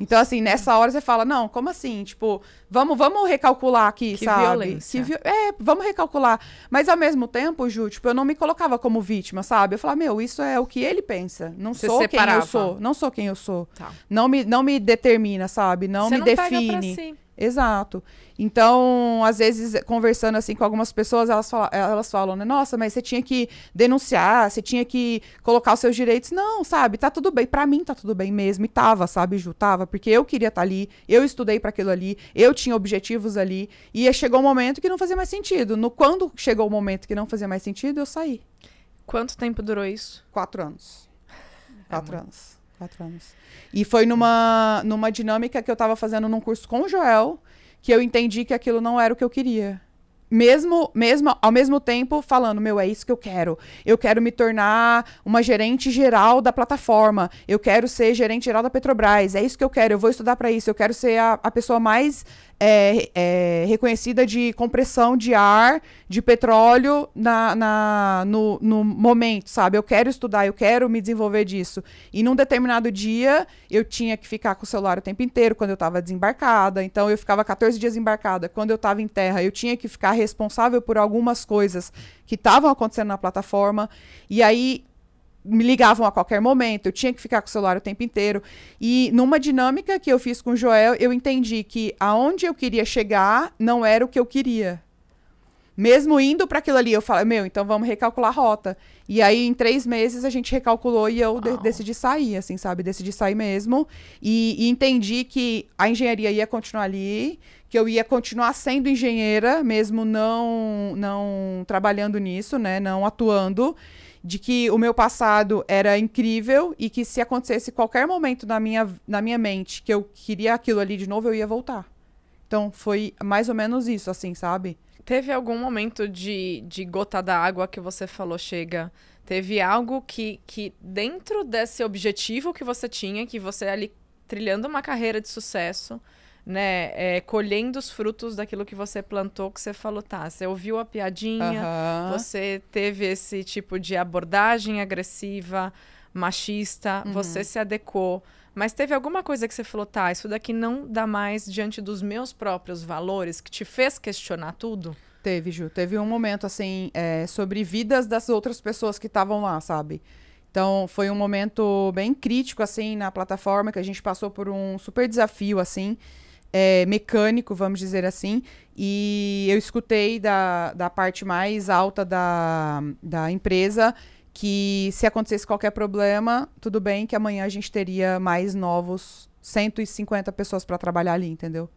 Então, assim, nessa hora você fala, não, como assim? Tipo, vamos, vamos recalcular aqui, que sabe? Violência. Que vi é, vamos recalcular. Mas ao mesmo tempo, Ju, tipo, eu não me colocava como vítima, sabe? Eu falava, meu, isso é o que ele pensa. Não você sou separava. quem eu sou. Não sou quem eu sou. Tá. Não, me, não me determina, sabe? Não você me não define. Pega pra si. Exato. Então, às vezes, conversando assim com algumas pessoas, elas falam, elas falam né? Nossa, mas você tinha que denunciar, você tinha que colocar os seus direitos. Não, sabe? Tá tudo bem. Para mim, tá tudo bem mesmo. E tava, sabe, Ju? Tava, porque eu queria estar tá ali, eu estudei para aquilo ali, eu tinha objetivos ali. E chegou um momento que não fazia mais sentido. No Quando chegou o momento que não fazia mais sentido, eu saí. Quanto tempo durou isso? Quatro anos. É Quatro anos quatro anos. E foi numa, numa dinâmica que eu estava fazendo num curso com o Joel que eu entendi que aquilo não era o que eu queria. Mesmo, mesmo ao mesmo tempo falando, meu, é isso que eu quero. Eu quero me tornar uma gerente geral da plataforma. Eu quero ser gerente geral da Petrobras. É isso que eu quero. Eu vou estudar para isso. Eu quero ser a, a pessoa mais é, é, reconhecida de compressão de ar, de petróleo na, na no, no, momento, sabe? Eu quero estudar, eu quero me desenvolver disso. E num determinado dia, eu tinha que ficar com o celular o tempo inteiro quando eu estava desembarcada. Então, eu ficava 14 dias embarcada. Quando eu estava em terra, eu tinha que ficar responsável por algumas coisas que estavam acontecendo na plataforma. E aí, me ligavam a qualquer momento, eu tinha que ficar com o celular o tempo inteiro. E numa dinâmica que eu fiz com o Joel, eu entendi que aonde eu queria chegar não era o que eu queria. Mesmo indo para aquilo ali, eu falei, meu, então vamos recalcular a rota. E aí, em três meses, a gente recalculou e eu de decidi sair, assim, sabe? Decidi sair mesmo. E, e entendi que a engenharia ia continuar ali, que eu ia continuar sendo engenheira, mesmo não, não trabalhando nisso, né? Não atuando de que o meu passado era incrível e que se acontecesse qualquer momento na minha, na minha mente que eu queria aquilo ali de novo, eu ia voltar. Então foi mais ou menos isso, assim, sabe? Teve algum momento de, de gota d'água que você falou, chega. Teve algo que, que, dentro desse objetivo que você tinha, que você ali trilhando uma carreira de sucesso, né, é, colhendo os frutos daquilo que você plantou, que você falou, tá, você ouviu a piadinha, uhum. você teve esse tipo de abordagem agressiva, machista, uhum. você se adequou. Mas teve alguma coisa que você falou, tá, isso daqui não dá mais diante dos meus próprios valores, que te fez questionar tudo? Teve, Ju. Teve um momento, assim, é, sobre vidas das outras pessoas que estavam lá, sabe? Então, foi um momento bem crítico, assim, na plataforma, que a gente passou por um super desafio, assim, é, mecânico, vamos dizer assim. E eu escutei da, da parte mais alta da, da empresa que se acontecesse qualquer problema, tudo bem que amanhã a gente teria mais novos 150 pessoas para trabalhar ali, entendeu?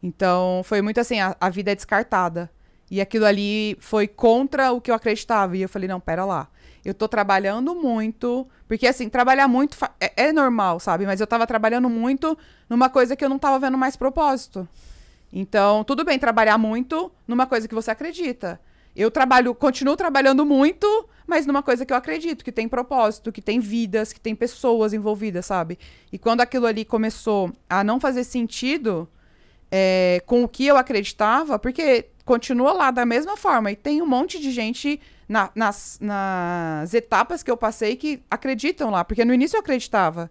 Então, foi muito assim, a, a, vida é descartada. E aquilo ali foi contra o que eu acreditava. E eu falei, não, pera lá eu tô trabalhando muito. Porque, assim, trabalhar muito é, é, normal, sabe? Mas eu tava trabalhando muito numa coisa que eu não tava vendo mais propósito. Então, tudo bem trabalhar muito numa coisa que você acredita. Eu trabalho, continuo trabalhando muito, mas numa coisa que eu acredito, que tem propósito, que tem vidas, que tem pessoas envolvidas, sabe? E quando aquilo ali começou a não fazer sentido é, com o que eu acreditava, porque continua lá da mesma forma e tem um monte de gente na, nas, nas etapas que eu passei que acreditam lá, porque no início eu acreditava.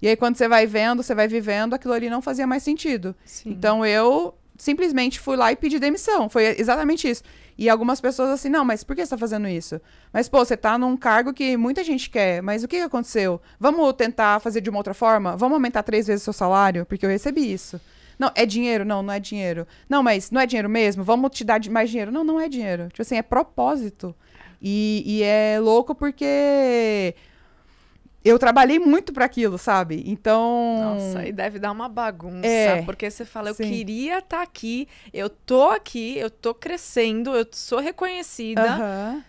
E aí, quando você vai vendo, você vai vivendo, aquilo ali não fazia mais sentido. Sim. Então, eu simplesmente fui lá e pedi demissão. Foi exatamente isso. E algumas pessoas assim, não, mas por que você está fazendo isso? Mas, pô, você tá num cargo que muita gente quer, mas o que aconteceu? Vamos tentar fazer de uma outra forma? Vamos aumentar três vezes o seu salário? Porque eu recebi isso. Não, é dinheiro? Não, não é dinheiro. Não, mas não é dinheiro mesmo? Vamos te dar mais dinheiro? Não, não é dinheiro. Tipo assim, é propósito. E, e é louco porque eu trabalhei muito para aquilo, sabe? Então. Nossa, e deve dar uma bagunça. É, porque você fala, eu sim. queria estar tá aqui, eu tô aqui, eu tô crescendo, eu sou reconhecida. Uh -huh.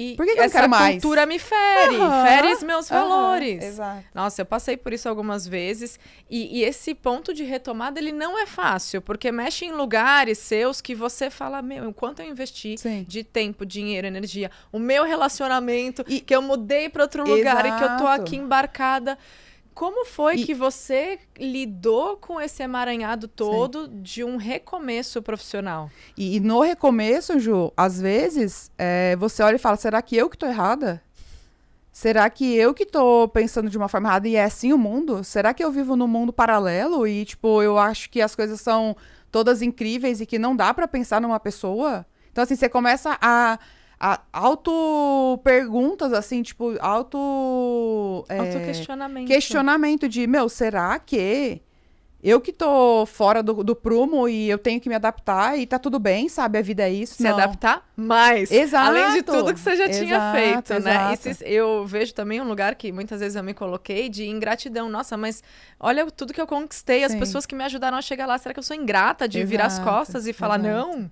E Por que, que eu mais? Essa cultura me fere, uhum, fere os meus uhum, valores. Exato. Nossa, eu passei por isso algumas vezes. E, e, esse ponto de retomada, ele não é fácil, porque mexe em lugares seus que você fala, meu, enquanto eu investi Sim. de tempo, dinheiro, energia, o meu relacionamento, e, que eu mudei para outro lugar exato. e que eu tô aqui embarcada. Como foi e... que você lidou com esse emaranhado todo Sim. de um recomeço profissional? E, e, no recomeço, Ju, às vezes é, você olha e fala: será que eu que estou errada? Será que eu que estou pensando de uma forma errada e é assim o mundo? Será que eu vivo num mundo paralelo e, tipo, eu acho que as coisas são todas incríveis e que não dá para pensar numa pessoa? Então, assim, você começa a auto-perguntas, assim, tipo, auto... É, Auto-questionamento. Questionamento de, meu, será que eu que tô fora do, do, prumo e eu tenho que me adaptar e tá tudo bem, sabe? A vida é isso. Se não. adaptar mais. Exato. Além de tudo que você já exato, tinha feito, né? exato. né? Se, eu vejo também um lugar que muitas vezes eu me coloquei de ingratidão. Nossa, mas olha tudo que eu conquistei, as pessoas que me ajudaram a chegar lá. Será que eu sou ingrata de exato, virar as costas e falar não?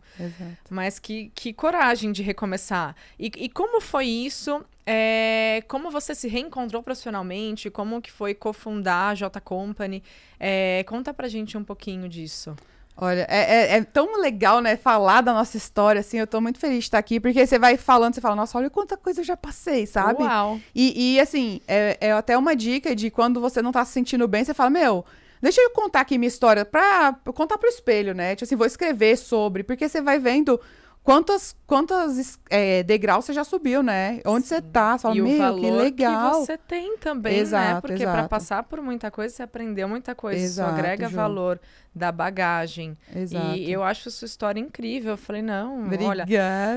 Mas que, que coragem de recomeçar. E, e como foi isso? É, como você se reencontrou profissionalmente? Como que foi cofundar a J Company? É, conta pra gente um pouquinho disso. Olha, é, é, é, tão legal, né, falar da nossa história, assim, eu tô muito feliz de estar aqui, porque você vai falando, você fala, nossa, olha quanta coisa eu já passei, sabe? Uau! E, e assim, é, é até uma dica de quando você não tá se sentindo bem, você fala, meu, deixa eu contar aqui minha história pra contar pro espelho, né? Tipo assim, vou escrever sobre, porque você vai vendo quantas, quantas é, degraus você já subiu, né? Onde Sim. você tá? Você fala, e que legal. Que você tem também, né? exato, né? Porque para passar por muita coisa, você aprendeu muita coisa, exato, isso agrega valor da bagagem. Exato. E eu acho sua história incrível. Eu falei, não, Obrigada. olha,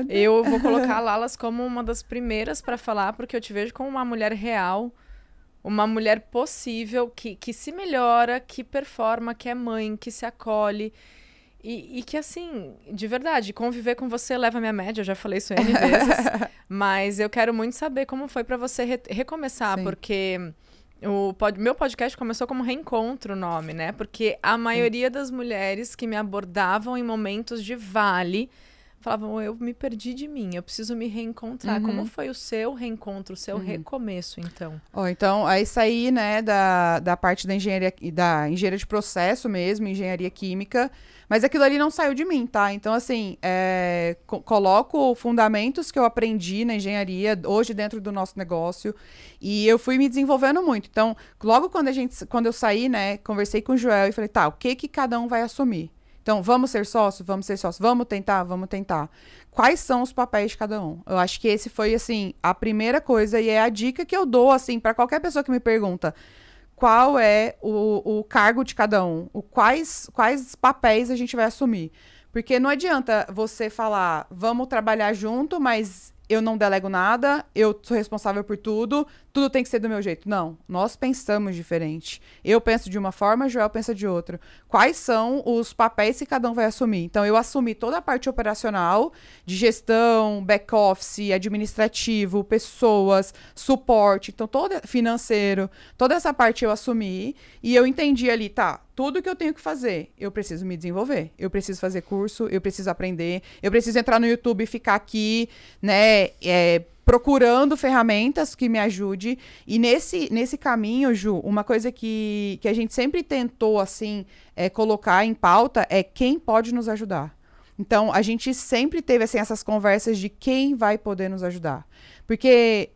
eu vou [laughs] colocar a Lalas como uma das primeiras para falar, porque eu te vejo como uma mulher real uma mulher possível que, que se melhora, que performa, que é mãe, que se acolhe, e, e, que, assim, de verdade, conviver com você leva a minha média, eu já falei isso N vezes. [laughs] mas eu quero muito saber como foi para você re recomeçar, Sim. porque o pod meu podcast começou como reencontro o nome, né? Porque a maioria Sim. das mulheres que me abordavam em momentos de vale falavam, eu me perdi de mim, eu preciso me reencontrar. Uhum. Como foi o seu reencontro, o seu uhum. recomeço, então? Oh, então, aí saí, né, da, da parte da engenharia, da engenharia de processo mesmo, engenharia química, mas aquilo ali não saiu de mim, tá? Então, assim, é, co coloco fundamentos que eu aprendi na engenharia, hoje dentro do nosso negócio, e eu fui me desenvolvendo muito. Então, logo quando a gente, quando eu saí, né, conversei com o Joel e falei, tá, o que que cada um vai assumir? Então, vamos ser sócio, vamos ser sócio, vamos tentar, vamos tentar. Quais são os papéis de cada um? Eu acho que esse foi assim a primeira coisa e é a dica que eu dou assim para qualquer pessoa que me pergunta qual é o, o cargo de cada um, o quais quais papéis a gente vai assumir, porque não adianta você falar vamos trabalhar junto, mas eu não delego nada, eu sou responsável por tudo, tudo tem que ser do meu jeito. Não, nós pensamos diferente. Eu penso de uma forma, Joel pensa de outra. Quais são os papéis que cada um vai assumir? Então, eu assumi toda a parte operacional, de gestão, back-office, administrativo, pessoas, suporte, então, todo financeiro, toda essa parte eu assumi e eu entendi ali, tá, tudo que eu tenho que fazer, eu preciso me desenvolver, eu preciso fazer curso, eu preciso aprender, eu preciso entrar no YouTube e ficar aqui, né, é, procurando ferramentas que me ajude. E nesse, nesse caminho, Ju, uma coisa que, que a gente sempre tentou assim é, colocar em pauta é quem pode nos ajudar. Então, a gente sempre teve assim, essas conversas de quem vai poder nos ajudar. Porque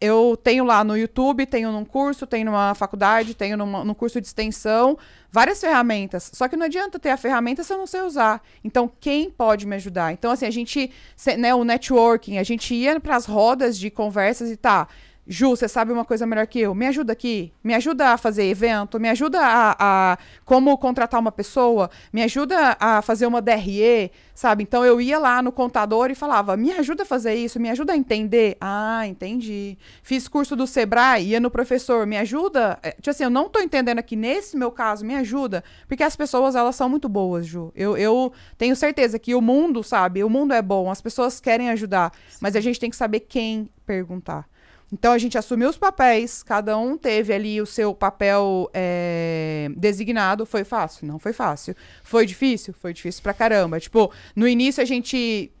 eu tenho lá no YouTube, tenho num curso, tenho numa faculdade, tenho numa, num curso de extensão, várias ferramentas. Só que não adianta ter a ferramenta se eu não sei usar. Então, quem pode me ajudar? Então, assim, a gente, né, o networking, a gente ia para as rodas de conversas e tá, Ju, você sabe uma coisa melhor que eu? Me ajuda aqui, me ajuda a fazer evento, me ajuda a, a como contratar uma pessoa, me ajuda a fazer uma DRE, sabe? Então eu ia lá no contador e falava: me ajuda a fazer isso, me ajuda a entender. Ah, entendi. Fiz curso do Sebrae, ia no professor, me ajuda. É, tipo assim, eu não tô entendendo aqui nesse meu caso, me ajuda, porque as pessoas elas são muito boas, Ju. Eu, eu tenho certeza que o mundo, sabe? O mundo é bom, as pessoas querem ajudar, mas a gente tem que saber quem perguntar. Então a gente assumiu os papéis, cada um teve ali o seu papel é, designado. Foi fácil? Não foi fácil. Foi difícil? Foi difícil pra caramba. Tipo, no início a gente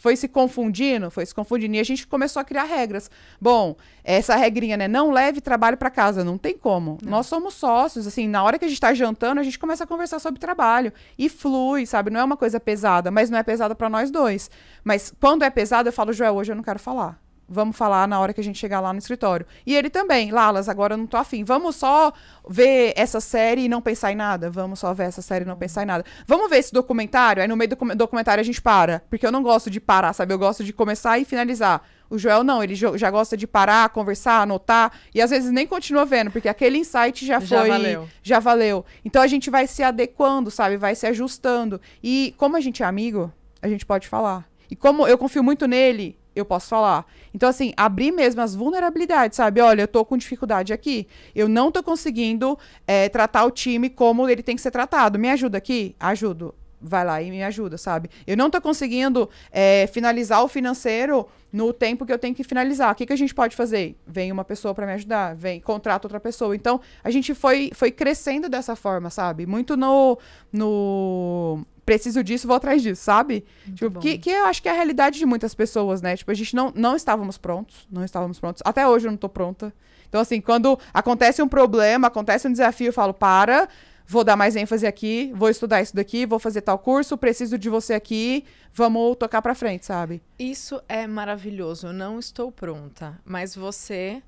foi se confundindo, foi se confundindo e a gente começou a criar regras. Bom, essa regrinha, né? Não leve trabalho para casa, não tem como. Não. Nós somos sócios, assim, na hora que a gente tá jantando, a gente começa a conversar sobre trabalho e flui, sabe? Não é uma coisa pesada, mas não é pesada para nós dois. Mas quando é pesado, eu falo, Joel, hoje eu não quero falar. Vamos falar na hora que a gente chegar lá no escritório. E ele também, Lalas, agora eu não tô afim. Vamos só ver essa série e não pensar em nada? Vamos só ver essa série e não pensar em nada. Vamos ver esse documentário? Aí no meio do documentário a gente para. Porque eu não gosto de parar, sabe? Eu gosto de começar e finalizar. O Joel não, ele já gosta de parar, conversar, anotar e às vezes nem continua vendo, porque aquele insight já, já foi. Valeu. Já valeu. Então a gente vai se adequando, sabe? Vai se ajustando. E como a gente é amigo, a gente pode falar. E como eu confio muito nele, eu posso falar. Então, assim, abrir mesmo as vulnerabilidades, sabe? Olha, eu tô com dificuldade aqui. Eu não tô conseguindo é, tratar o time como ele tem que ser tratado. Me ajuda aqui? Ajudo vai lá e me ajuda, sabe? Eu não tô conseguindo é, finalizar o financeiro no tempo que eu tenho que finalizar. O que, que a gente pode fazer? Vem uma pessoa para me ajudar, vem, contrata outra pessoa. Então, a gente foi, foi crescendo dessa forma, sabe? Muito no, no preciso disso, vou atrás disso, sabe? Tipo, que, que eu acho que é a realidade de muitas pessoas, né? Tipo, a gente não, não estávamos prontos, não estávamos prontos. Até hoje eu não tô pronta. Então, assim, quando acontece um problema, acontece um desafio, eu falo, para vou dar mais ênfase aqui, vou estudar isso daqui, vou fazer tal curso, preciso de você aqui, vamos tocar para frente, sabe? Isso é maravilhoso. Eu não estou pronta, mas você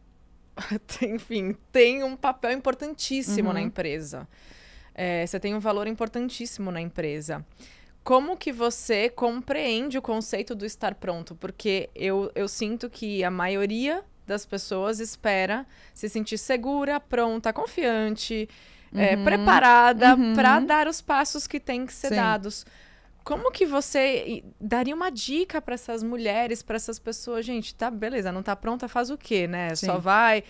[laughs] enfim, tem um papel importantíssimo uhum. na empresa. É, você tem um valor importantíssimo na empresa. Como que você compreende o conceito do estar pronto? Porque eu, eu sinto que a maioria das pessoas espera se sentir segura, pronta, confiante, é, uhum. é, preparada uhum. para dar os passos que têm que ser Sim. dados. Como que você daria uma dica para essas mulheres, para essas pessoas? Gente, tá, beleza, não tá pronta, faz o quê, né? Sim. Só vai.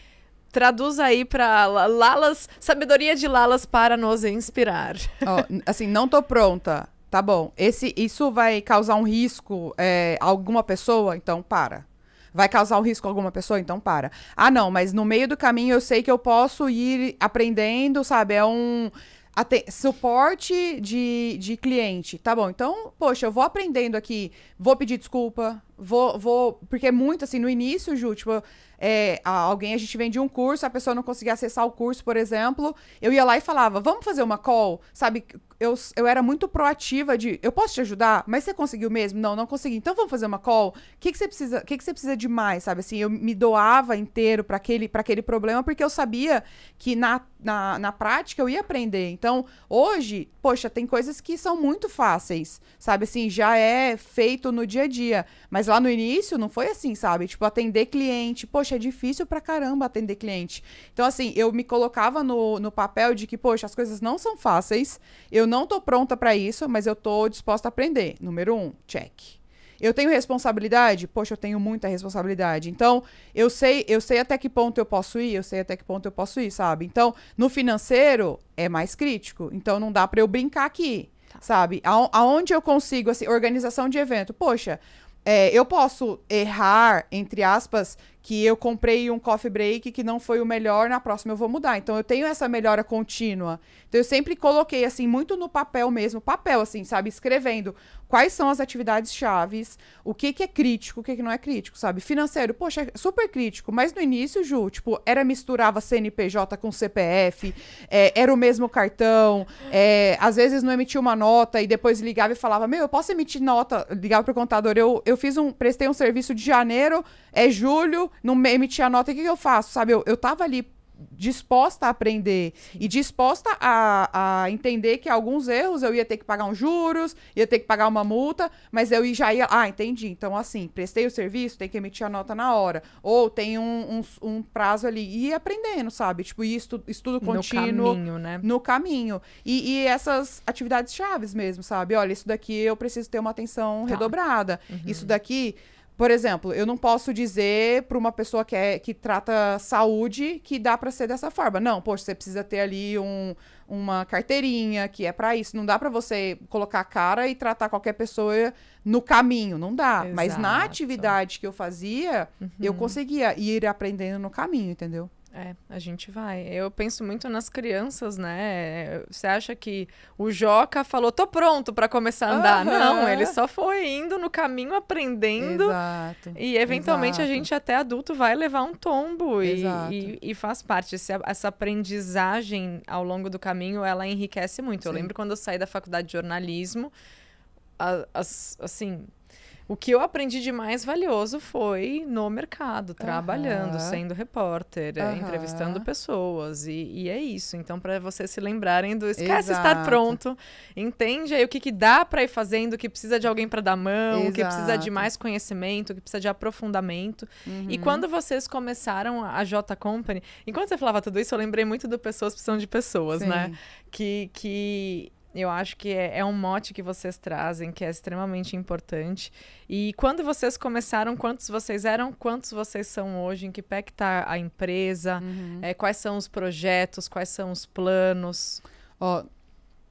Traduz aí para Lalas, sabedoria de Lalas para nos inspirar. Oh, [laughs] assim, não tô pronta. Tá bom. Esse, isso vai causar um risco é, a alguma pessoa? Então, para. Vai causar um risco a alguma pessoa? Então para. Ah, não, mas no meio do caminho eu sei que eu posso ir aprendendo, sabe? É um. Até, suporte de, de cliente. Tá bom, então, poxa, eu vou aprendendo aqui, vou pedir desculpa, vou. vou porque é muito assim, no início, Ju, tipo, é, alguém, a gente vendia um curso, a pessoa não conseguia acessar o curso, por exemplo, eu ia lá e falava, vamos fazer uma call, sabe? Eu, eu era muito proativa de, eu posso te ajudar, mas você conseguiu mesmo? Não, não consegui. Então vamos fazer uma call. O que, que você precisa, o que, que você precisa de mais, sabe? Assim, eu me doava inteiro para aquele, pra aquele problema, porque eu sabia que na, na, na prática eu ia aprender. Então, hoje, poxa, tem coisas que são muito fáceis, sabe? Assim, já é feito no dia a dia. Mas lá no início não foi assim, sabe? Tipo, atender cliente, poxa, poxa, é difícil pra caramba atender cliente. Então, assim, eu me colocava no, no papel de que, poxa, as coisas não são fáceis, eu não tô pronta para isso, mas eu tô disposta a aprender. Número um, check. Eu tenho responsabilidade? Poxa, eu tenho muita responsabilidade. Então, eu sei, eu sei até que ponto eu posso ir, eu sei até que ponto eu posso ir, sabe? Então, no financeiro é mais crítico. Então, não dá para eu brincar aqui, tá. sabe? A, aonde eu consigo assim, organização de evento? Poxa, é, eu posso errar, entre aspas, que eu comprei um coffee break que não foi o melhor, na próxima eu vou mudar. Então eu tenho essa melhora contínua. Então eu sempre coloquei assim muito no papel mesmo, papel assim, sabe, escrevendo quais são as atividades chaves, o que que é crítico, o que que não é crítico, sabe? Financeiro, poxa, é super crítico, mas no início, Ju, tipo, era misturava CNPJ com CPF, é, era o mesmo cartão, é, às vezes não emitia uma nota e depois ligava e falava: "Meu, eu posso emitir nota?" Ligava pro contador, eu eu fiz um prestei um serviço de janeiro é julho, não me emitir a nota, o que, que eu faço? Sabe, eu, eu tava ali disposta a aprender e disposta a, a entender que alguns erros eu ia ter que pagar uns juros, ia ter que pagar uma multa, mas eu já ia. Ah, entendi. Então, assim, prestei o serviço, tem que emitir a nota na hora. Ou tem um, um, um prazo ali. E aprendendo, sabe? Tipo, e estudo, estudo contínuo. No caminho, né? No caminho. E, e essas atividades chaves mesmo, sabe? Olha, isso daqui eu preciso ter uma atenção tá. redobrada. Uhum. Isso daqui por exemplo, eu não posso dizer para uma pessoa que, é, que trata saúde que dá para ser dessa forma. Não, poxa, você precisa ter ali um, uma carteirinha que é para isso. Não dá para você colocar a cara e tratar qualquer pessoa no caminho. Não dá. Exato. Mas na atividade que eu fazia, uhum. eu conseguia ir aprendendo no caminho, entendeu? É, a gente vai. Eu penso muito nas crianças, né? Você acha que o Joca falou, tô pronto para começar a andar? Uhum. Não, ele só foi indo no caminho, aprendendo. Exato. E eventualmente Exato. a gente, até adulto, vai levar um tombo. E, e, e, faz parte. Esse, essa aprendizagem ao longo do caminho, ela enriquece muito. Sim. Eu lembro quando eu saí da faculdade de jornalismo, as, assim, o que eu aprendi de mais valioso foi no mercado, trabalhando, sendo repórter, eh, entrevistando pessoas. E, e, é isso. Então, para vocês se lembrarem do esquece Exato. estar pronto, entende aí o que, que dá para ir fazendo, o que precisa de alguém para dar mão, o que precisa de mais conhecimento, o que precisa de aprofundamento. E uhum. quando vocês começaram a J Company, enquanto você falava tudo isso, eu lembrei muito do Pessoas Precisam de Pessoas, né? Sim. né? Que, que eu acho que é, é, um mote que vocês trazem, que é extremamente importante. E quando vocês começaram, quantos vocês eram, quantos vocês são hoje, em que pé que está a empresa, uhum. é, quais são os projetos, quais são os planos? Ó,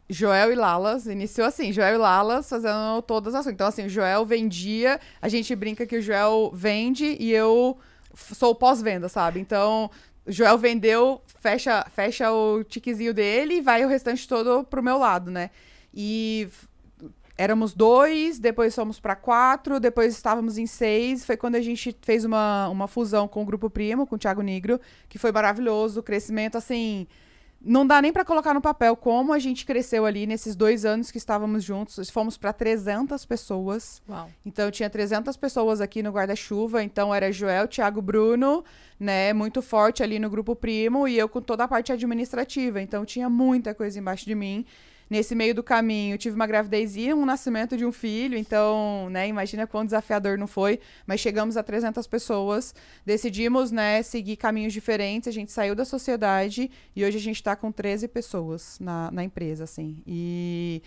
Joel e Lalas iniciou assim, Joel e Lalas fazendo todas as coisas. Então, assim, o Joel vendia, a gente brinca que o Joel vende e eu sou pós-venda, sabe? Então, o Joel vendeu, fecha, fecha o tiquezinho dele e vai o restante todo pro meu lado, né? E éramos dois, depois somos para quatro, depois estávamos em seis. Foi quando a gente fez uma, uma fusão com o Grupo Primo, com o Thiago Negro, que foi maravilhoso. O crescimento, assim, não dá nem para colocar no papel como a gente cresceu ali nesses dois anos que estávamos juntos. Fomos para 300 pessoas. Uau. Então tinha 300 pessoas aqui no guarda-chuva. Então era Joel, Thiago, Bruno, né? Muito forte ali no grupo primo e eu com toda a parte administrativa. Então tinha muita coisa embaixo de mim nesse meio do caminho tive uma gravidez e um nascimento de um filho, então, né, imagina quão desafiador não foi, mas chegamos a 300 pessoas, decidimos, né, seguir caminhos diferentes, a gente saiu da sociedade e hoje a gente está com 13 pessoas na, na empresa, assim, e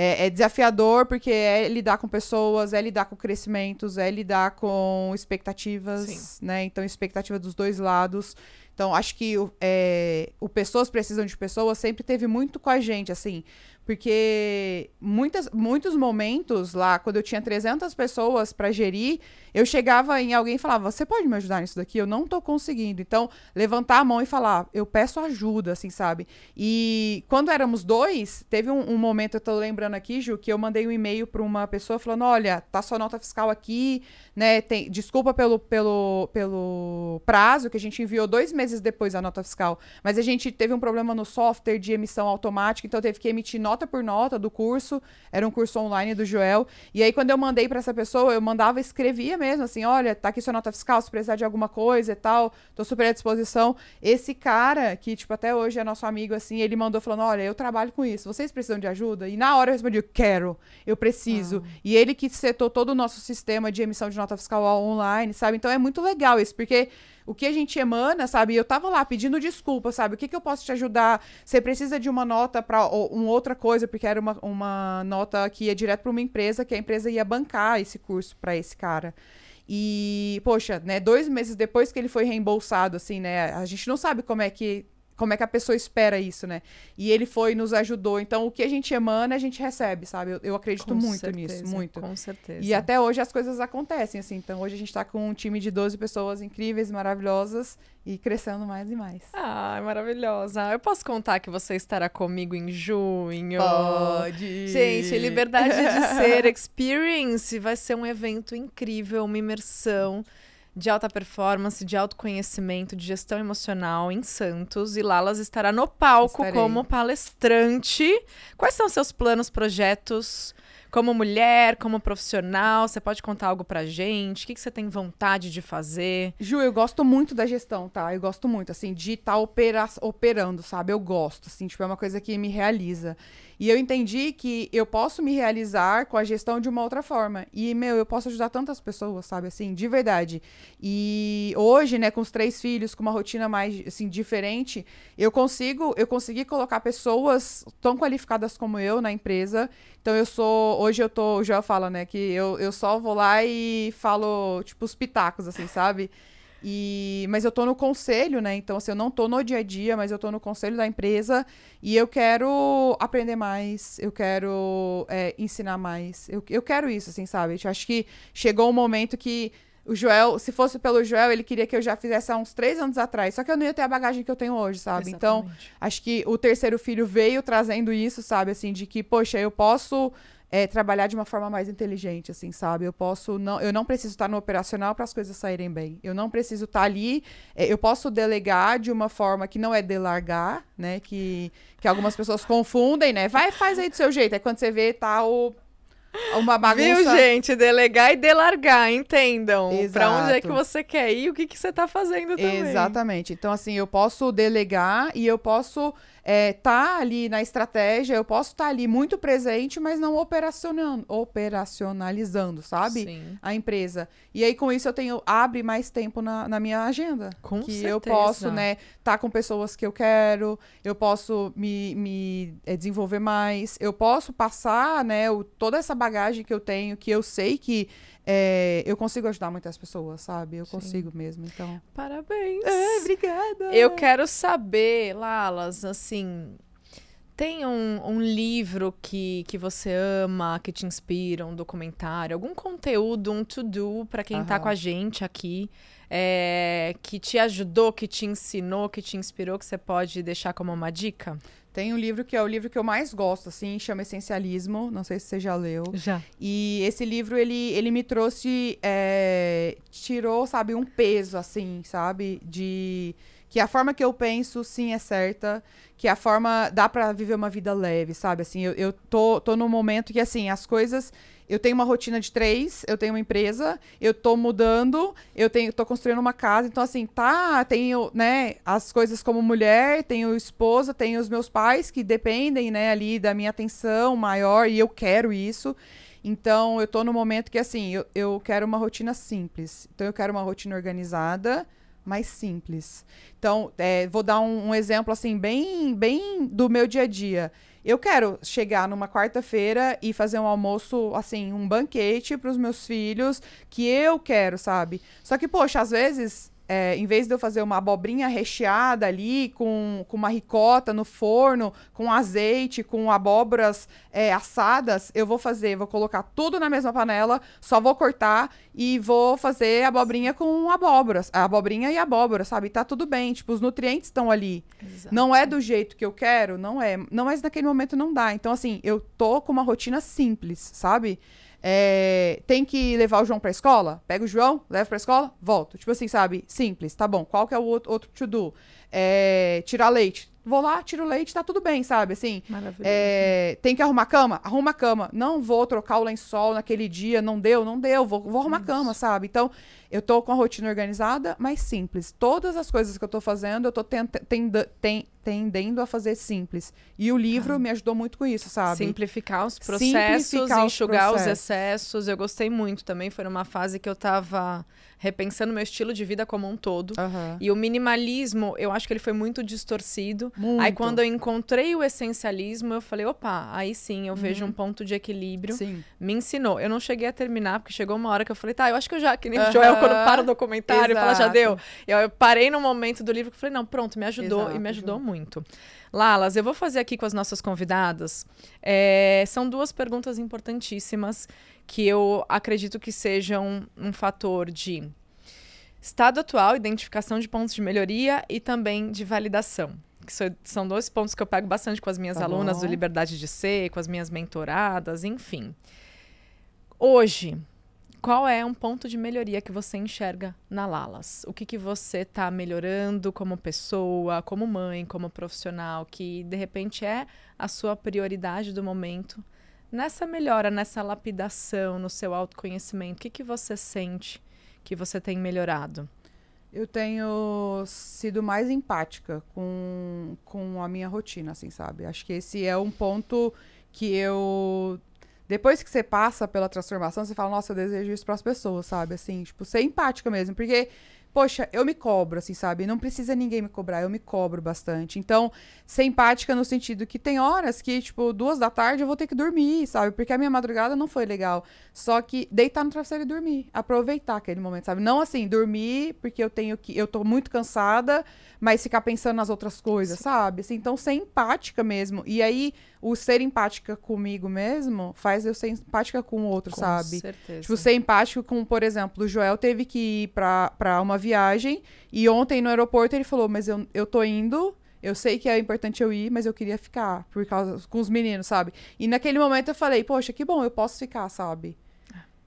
é, é, desafiador porque é lidar com pessoas, é lidar com crescimentos, é lidar com expectativas, Sim. né? Então, expectativa dos dois lados. Então, acho que é, o Pessoas Precisam de Pessoas sempre teve muito com a gente, assim. Porque muitas, muitos momentos lá, quando eu tinha 300 pessoas para gerir, eu chegava em alguém e falava: Você pode me ajudar nisso daqui? Eu não estou conseguindo. Então, levantar a mão e falar: Eu peço ajuda, assim, sabe? E quando éramos dois, teve um, um momento, eu estou lembrando aqui, Ju, que eu mandei um e-mail para uma pessoa falando: Olha, tá sua nota fiscal aqui, né? Tem, desculpa pelo, pelo, pelo prazo, que a gente enviou dois meses depois a nota fiscal. Mas a gente teve um problema no software de emissão automática, então teve que emitir nota nota por nota do curso, era um curso online do Joel. E aí, quando eu mandei para essa pessoa, eu mandava, escrevia mesmo, assim: olha, tá aqui sua nota fiscal, se precisar de alguma coisa e tal, tô super à disposição. Esse cara, que, tipo, até hoje é nosso amigo, assim, ele mandou falando: olha, eu trabalho com isso, vocês precisam de ajuda? E na hora eu respondi: quero, eu preciso. Ah. E ele que setou todo o nosso sistema de emissão de nota fiscal online, sabe? Então é muito legal isso, porque o que a gente emana, sabe? Eu tava lá pedindo desculpa, sabe? O que, que eu posso te ajudar? Você precisa de uma nota para uma outra coisa, porque era uma, uma nota que ia direto para uma empresa, que a empresa ia bancar esse curso para esse cara. E, poxa, né, dois meses depois que ele foi reembolsado, assim, né? A gente não sabe como é que como é que a pessoa espera isso, né? E ele foi e nos ajudou. Então, o que a gente emana, a gente recebe, sabe? Eu, eu acredito com muito certeza, nisso, muito. Com certeza. E até hoje as coisas acontecem, assim. Então, hoje a gente está com um time de 12 pessoas incríveis, maravilhosas e crescendo mais e mais. Ah, maravilhosa. Eu posso contar que você estará comigo em junho? Pode! Gente, Liberdade de [laughs] Ser Experience vai ser um evento incrível, uma imersão de alta performance, de autoconhecimento, de gestão emocional em Santos. E lá estará no palco Estarei. como palestrante. Quais são seus planos, projetos? Como mulher, como profissional, você pode contar algo pra gente? O que, que você tem vontade de fazer? Ju, eu gosto muito da gestão, tá? Eu gosto muito, assim, de estar tá opera operando, sabe? Eu gosto, assim, tipo, é uma coisa que me realiza. E eu entendi que eu posso me realizar com a gestão de uma outra forma. E, meu, eu posso ajudar tantas pessoas, sabe, assim, de verdade. E hoje, né, com os três filhos, com uma rotina mais, assim, diferente, eu consigo, eu consegui colocar pessoas tão qualificadas como eu na empresa. Então, eu sou, hoje eu tô, o Joel fala, né, que eu, eu só vou lá e falo, tipo, os pitacos, assim, sabe? E, mas eu tô no conselho, né? Então, assim, eu não tô no dia a dia, mas eu tô no conselho da empresa e eu quero aprender mais, eu quero é, ensinar mais. Eu, eu quero isso, assim, sabe? Eu acho que chegou um momento que o Joel, se fosse pelo Joel, ele queria que eu já fizesse há uns três anos atrás. Só que eu não ia ter a bagagem que eu tenho hoje, sabe? Então, Exatamente. Então, acho que o terceiro filho veio trazendo isso, sabe? Assim, de que, poxa, eu posso é, trabalhar de uma forma mais inteligente, assim, sabe? Eu posso não, eu não preciso estar no operacional para as coisas saírem bem. Eu não preciso estar ali. É, eu posso delegar de uma forma que não é delargar, né? Que, que algumas pessoas confundem, né? Vai, faz aí do seu jeito. É quando você vê tá o uma bagunça. Viu, gente? Delegar e delargar, entendam. Para onde é que você quer ir e o que, que você está fazendo também. Exatamente. Então, assim, eu posso delegar e eu posso é, tá ali na estratégia, eu posso estar tá ali muito presente, mas não operacionando, operacionalizando, sabe? Sim. A empresa. E aí, com isso, eu tenho, abre mais tempo na, na minha agenda. Com que certeza. eu posso, né, estar tá com pessoas que eu quero, eu posso me, me é, desenvolver mais, eu posso passar, né, o, toda essa bagagem que eu tenho, que eu sei que é, eu consigo ajudar muitas pessoas, sabe? Eu Sim. consigo mesmo, então. Parabéns! É, obrigada! Eu quero saber, Lalas, assim. Tem um, um, livro que, que você ama, que te inspira, um documentário, algum conteúdo, um to-do para quem está com a gente aqui, é, que te ajudou, que te ensinou, que te inspirou, que você pode deixar como uma dica? Tem um livro que é o livro que eu mais gosto, assim, chama Essencialismo. Não sei se você já leu. Já. E esse livro, ele, ele me trouxe. É, tirou, sabe, um peso, assim, sabe? De que a forma que eu penso, sim, é certa, que a forma dá para viver uma vida leve, sabe? Assim, eu, eu tô, tô num momento que, assim, as coisas eu tenho uma rotina de três, eu tenho uma empresa, eu tô mudando, eu tenho, tô construindo uma casa, então assim, tá, tenho, né, as coisas como mulher, tenho esposa, tenho os meus pais que dependem, né, ali da minha atenção maior e eu quero isso. Então, eu tô no momento que assim, eu, eu quero uma rotina simples. Então eu quero uma rotina organizada mais simples. Então, é, vou dar um, um, exemplo assim bem, bem do meu dia a dia. Eu quero chegar numa quarta-feira e fazer um almoço, assim, um banquete para os meus filhos que eu quero, sabe? Só que, poxa, às vezes é, em vez de eu fazer uma abobrinha recheada ali, com, com uma ricota no forno, com azeite, com abobras é, assadas, eu vou fazer, vou colocar tudo na mesma panela, só vou cortar e vou fazer abobrinha com abobras, abobrinha e abóbora, sabe? Tá tudo bem, tipo, os nutrientes estão ali. Exato. Não é do jeito que eu quero, não é. Não, mas naquele momento não dá. Então, assim, eu tô com uma rotina simples, sabe? É, tem que levar o João pra escola? Pega o João, leva pra escola, volto. Tipo assim, sabe? Simples, tá bom. Qual que é o outro, outro to-do? É, tirar leite. Vou lá, tiro leite, tá tudo bem, sabe? Assim, é, tem que arrumar cama? Arruma cama. Não vou trocar o lençol naquele dia, não deu, não deu, vou, vou arrumar cama, sabe? Então, eu tô com a rotina organizada, mas simples. Todas as coisas que eu tô fazendo, eu tô tentando. Ten, tendendo a fazer simples. E o livro ah. me ajudou muito com isso, sabe? Simplificar os processos, Simplificar enxugar os, processos. os excessos. Eu gostei muito também. Foi numa fase que eu estava repensando meu estilo de vida como um todo. Uhum. E o minimalismo, eu acho que ele foi muito distorcido. Muito. Aí quando eu encontrei o essencialismo, eu falei, opa, aí sim eu uhum. vejo um ponto de equilíbrio. Sim. Me ensinou. Eu não cheguei a terminar, porque chegou uma hora que eu falei, tá, eu acho que eu já, que nem uhum. o Joel, quando para o documentário, eu fala, já deu. Eu, eu parei no momento do livro que falei, não, pronto, me ajudou Exato. e me ajudou muito muito. Lalas, eu vou fazer aqui com as nossas convidadas. É, são duas perguntas importantíssimas que eu acredito que sejam um fator de estado atual, identificação de pontos de melhoria e também de validação. Que são dois pontos que eu pego bastante com as minhas tá alunas bom. do Liberdade de Ser, com as minhas mentoradas, enfim. Hoje, qual é um ponto de melhoria que você enxerga na Lalas? O que, que você está melhorando como pessoa, como mãe, como profissional, que de repente é a sua prioridade do momento? Nessa melhora, nessa lapidação, no seu autoconhecimento, o que, que você sente que você tem melhorado? Eu tenho sido mais empática com, com a minha rotina, assim, sabe? Acho que esse é um ponto que eu depois que você passa pela transformação, você fala, nossa, eu desejo isso para as pessoas, sabe? Assim, tipo, ser empática mesmo. Porque poxa, eu me cobro, assim, sabe? Não precisa ninguém me cobrar, eu me cobro bastante. Então, ser empática no sentido que tem horas que, tipo, duas da tarde eu vou ter que dormir, sabe? Porque a minha madrugada não foi legal. Só que deitar no travesseiro e dormir, aproveitar aquele momento, sabe? Não assim, dormir porque eu tenho que, eu tô muito cansada, mas ficar pensando nas outras coisas, Sim. sabe? Assim, então ser empática mesmo. E aí o ser empática comigo mesmo faz eu ser empática com o outro, com sabe? Certeza. Tipo, ser empático com, por exemplo, o Joel teve que ir para para uma viagem. E ontem no aeroporto ele falou: Mas eu, eu tô indo. Eu sei que é importante eu ir, mas eu queria ficar por causa com os meninos, sabe? E naquele momento eu falei, poxa, que bom, eu posso ficar, sabe?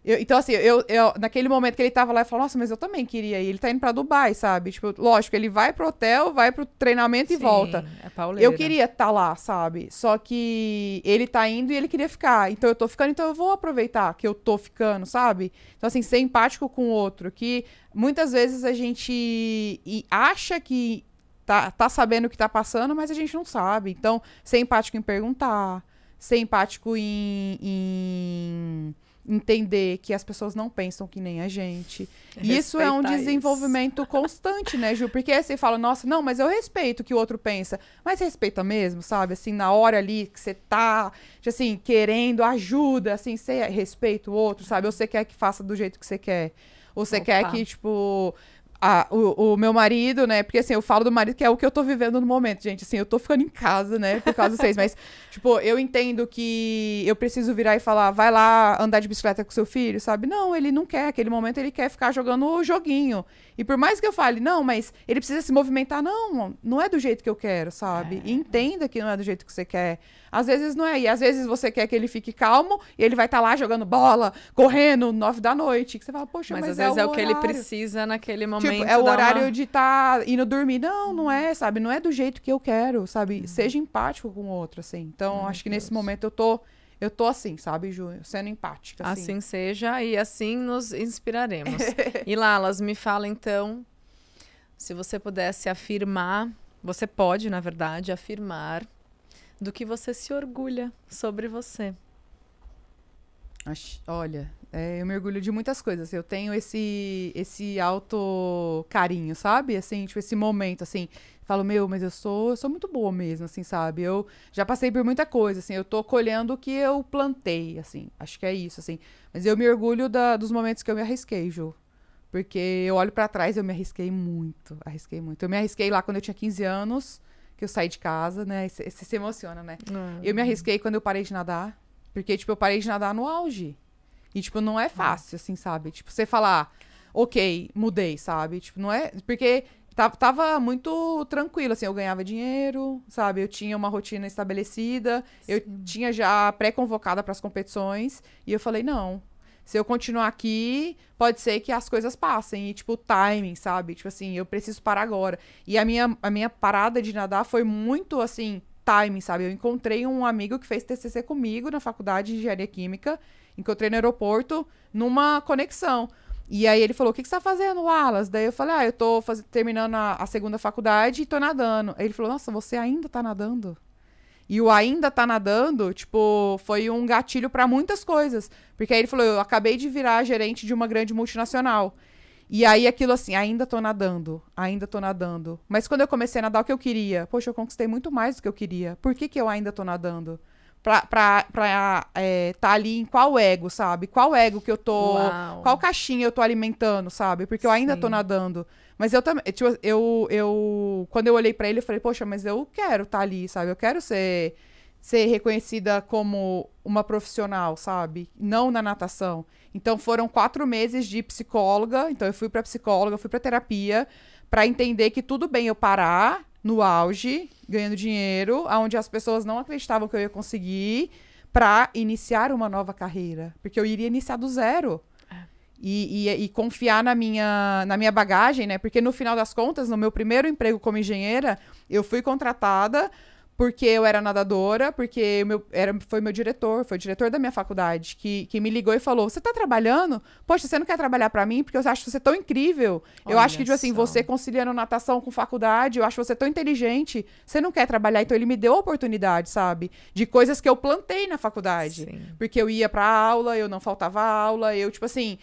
Eu, então, assim, eu, eu, naquele momento que ele tava lá, eu falo, nossa, mas eu também queria ir. Ele tá indo pra Dubai, sabe? Tipo, lógico, ele vai pro hotel, vai pro treinamento e volta. É eu queria estar tá lá, sabe? Só que ele tá indo e ele queria ficar. Então eu tô ficando, então eu vou aproveitar que eu tô ficando, sabe? Então, assim, ser empático com o outro. Que muitas vezes a gente acha que tá, tá sabendo o que tá passando, mas a gente não sabe. Então, ser empático em perguntar, ser empático em... em entender que as pessoas não pensam que nem a gente. E isso é um desenvolvimento isso. constante, né, Ju? Porque aí você fala, nossa, não, mas eu respeito o que o outro pensa. Mas respeita mesmo, sabe? Assim, na hora ali que você tá, assim, querendo ajuda, assim, você respeita o outro, sabe? Ou você quer que faça do jeito que você quer. Ou você Opa. quer que, tipo, a, o, o, meu marido, né? Porque assim, eu falo do marido que é o que eu tô vivendo no momento, gente. Assim, eu tô ficando em casa, né? Por causa de vocês. Mas, [laughs] tipo, eu entendo que eu preciso virar e falar, vai lá andar de bicicleta com seu filho, sabe? Não, ele não quer. Aquele momento ele quer ficar jogando o joguinho. E por mais que eu fale, não, mas ele precisa se movimentar, não, não é do jeito que eu quero, sabe? É. entenda que não é do jeito que você quer. Às vezes não é. E às vezes você quer que ele fique calmo e ele vai estar tá lá jogando bola, correndo, nove da noite. Que você fala, poxa, mas. mas às é vezes é o que ele precisa naquele momento. Tipo, tipo, é o horário uma... de estar tá indo dormir. Não, não é, sabe? Não é do jeito que eu quero, sabe? Uhum. Seja empático com o outro, assim. Então, Ai, acho que Deus. nesse momento eu tô. Eu tô assim, sabe, Ju? Sendo empática. Assim, assim seja e assim nos inspiraremos. [laughs] e Lalas, me fala então, se você pudesse afirmar, você pode, na verdade, afirmar do que você se orgulha sobre você. Acho, olha, é, eu mergulho de muitas coisas. Assim, eu tenho esse esse alto carinho, sabe? Assim, tipo, esse momento, assim. Falo, meu, mas eu sou, eu sou muito boa mesmo, assim, sabe? Eu já passei por muita coisa, assim. Eu tô colhendo o que eu plantei, assim. Acho que é isso, assim. Mas eu mergulho da, dos momentos que eu me arrisquei, Ju. Porque eu olho para trás, eu me arrisquei muito. Arrisquei muito. Eu me arrisquei lá quando eu tinha 15 anos, que eu saí de casa, né? Você se emociona, né? Hum. Eu me arrisquei quando eu parei de nadar. Porque, tipo, eu parei de nadar no auge. E, tipo, não é uhum. fácil, assim, sabe? Tipo, você falar, ok, mudei, sabe? Tipo, não é. Porque tava muito tranquilo, assim, eu ganhava dinheiro, sabe? Eu tinha uma rotina estabelecida, Sim. eu tinha já pré-convocada para as competições, e eu falei, não. Se eu continuar aqui, pode ser que as coisas passem. E, tipo, o timing, sabe? Tipo assim, eu preciso parar agora. E a minha, a minha parada de nadar foi muito, assim, timing, sabe? Eu encontrei um amigo que fez TCC comigo na faculdade de Engenharia Química. Encontrei no aeroporto numa conexão. E aí ele falou: O que, que você tá fazendo, Alas? Daí eu falei: Ah, eu tô faz... terminando a, a, segunda faculdade e tô nadando. Aí ele falou: Nossa, você ainda tá nadando? E o ainda tá nadando, tipo, foi um gatilho para muitas coisas. Porque aí ele falou: Eu acabei de virar gerente de uma grande multinacional. E aí aquilo assim, ainda tô nadando, ainda tô nadando. Mas quando eu comecei a nadar o que eu queria, poxa, eu conquistei muito mais do que eu queria. Por que, que eu ainda tô nadando? pra, pra, é, tá ali em qual ego, sabe? Qual ego que eu tô. Uau. Qual caixinha eu tô alimentando, sabe? Porque eu ainda Sim. tô nadando. Mas eu também. Tipo, eu, eu. Quando eu olhei para ele, eu falei, poxa, mas eu quero estar tá ali, sabe? Eu quero ser, ser reconhecida como uma profissional, sabe? Não na natação. Então foram quatro meses de psicóloga. Então eu fui pra psicóloga, fui pra terapia, para entender que tudo bem eu parar no auge, ganhando dinheiro, aonde as pessoas não acreditavam que eu ia conseguir para iniciar uma nova carreira, porque eu iria iniciar do zero. É. E, e, e, confiar na minha, na minha bagagem, né? Porque no final das contas, no meu primeiro emprego como engenheira, eu fui contratada porque eu era nadadora, porque meu, era, foi meu diretor, foi o diretor da minha faculdade, que, que me ligou e falou: Você tá trabalhando? Poxa, você não quer trabalhar para mim? Porque eu acho você tão incrível. Olha eu acho que, tipo assim, você conciliando natação com faculdade, eu acho você tão inteligente. Você não quer trabalhar? Então ele me deu a oportunidade, sabe? De coisas que eu plantei na faculdade. Sim. Porque eu ia pra aula, eu não faltava aula, eu, tipo assim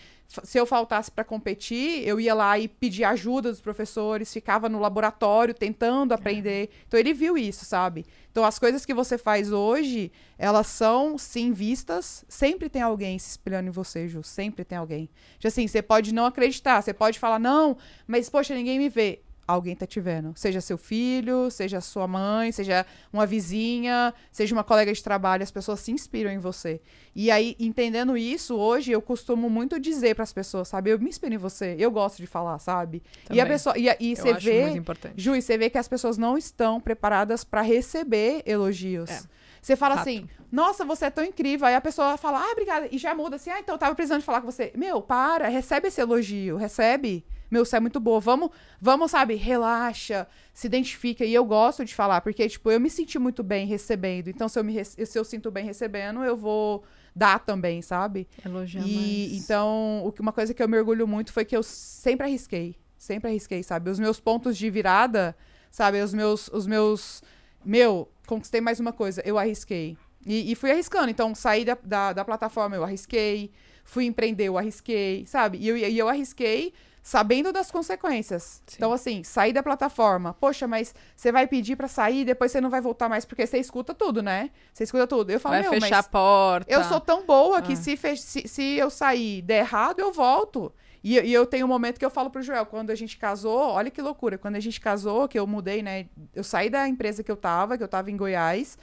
se eu faltasse para competir, eu ia lá e pedia ajuda dos professores, ficava no laboratório tentando aprender. É. Então ele viu isso, sabe? Então as coisas que você faz hoje, elas são sim vistas, sempre tem alguém se espelhando em você, Ju, sempre tem alguém. De tipo assim, você pode não acreditar, você pode falar não, mas poxa, ninguém me vê alguém tá te vendo. Seja seu filho, seja sua mãe, seja uma vizinha, seja uma colega de trabalho, as pessoas se inspiram em você. E aí, entendendo isso, hoje eu costumo muito dizer para as pessoas, sabe? Eu me inspiro em você, eu gosto de falar, sabe? Também. E a pessoa e, e você vê, Ju, e você vê que as pessoas não estão preparadas para receber elogios. É. Você fala Fato. assim, nossa, você é tão incrível. Aí a pessoa fala, ah, obrigada. E já muda assim, ah, então eu tava precisando de falar com você. Meu, para, recebe esse elogio, recebe. Meu, você é muito boa. Vamos, vamos, sabe, relaxa, se identifica. E eu gosto de falar, porque, tipo, eu me senti muito bem recebendo. Então, se eu, me se eu sinto bem recebendo, eu vou dar também, sabe? Elogiar e, mais. Então, uma coisa que eu me orgulho muito foi que eu sempre arrisquei. Sempre arrisquei, sabe? Os meus pontos de virada, sabe? Os meus... Os meus meu, conquistei mais uma coisa. Eu arrisquei. E, e, fui arriscando. Então, saí da, da, da, plataforma, eu arrisquei. Fui empreender, eu arrisquei, sabe? E eu, e eu arrisquei sabendo das consequências. Sim. Então, assim, sair da plataforma. Poxa, mas você vai pedir para sair, depois você não vai voltar mais, porque você escuta tudo, né? Você escuta tudo. Eu falo, vai fechar mas a porta. Eu sou tão boa que ah. se, se, se eu sair der errado, eu volto. E, e, eu tenho um momento que eu falo pro Joel, quando a gente casou, olha que loucura, quando a gente casou, que eu mudei, né? Eu saí da empresa que eu tava, que eu tava em Goiás,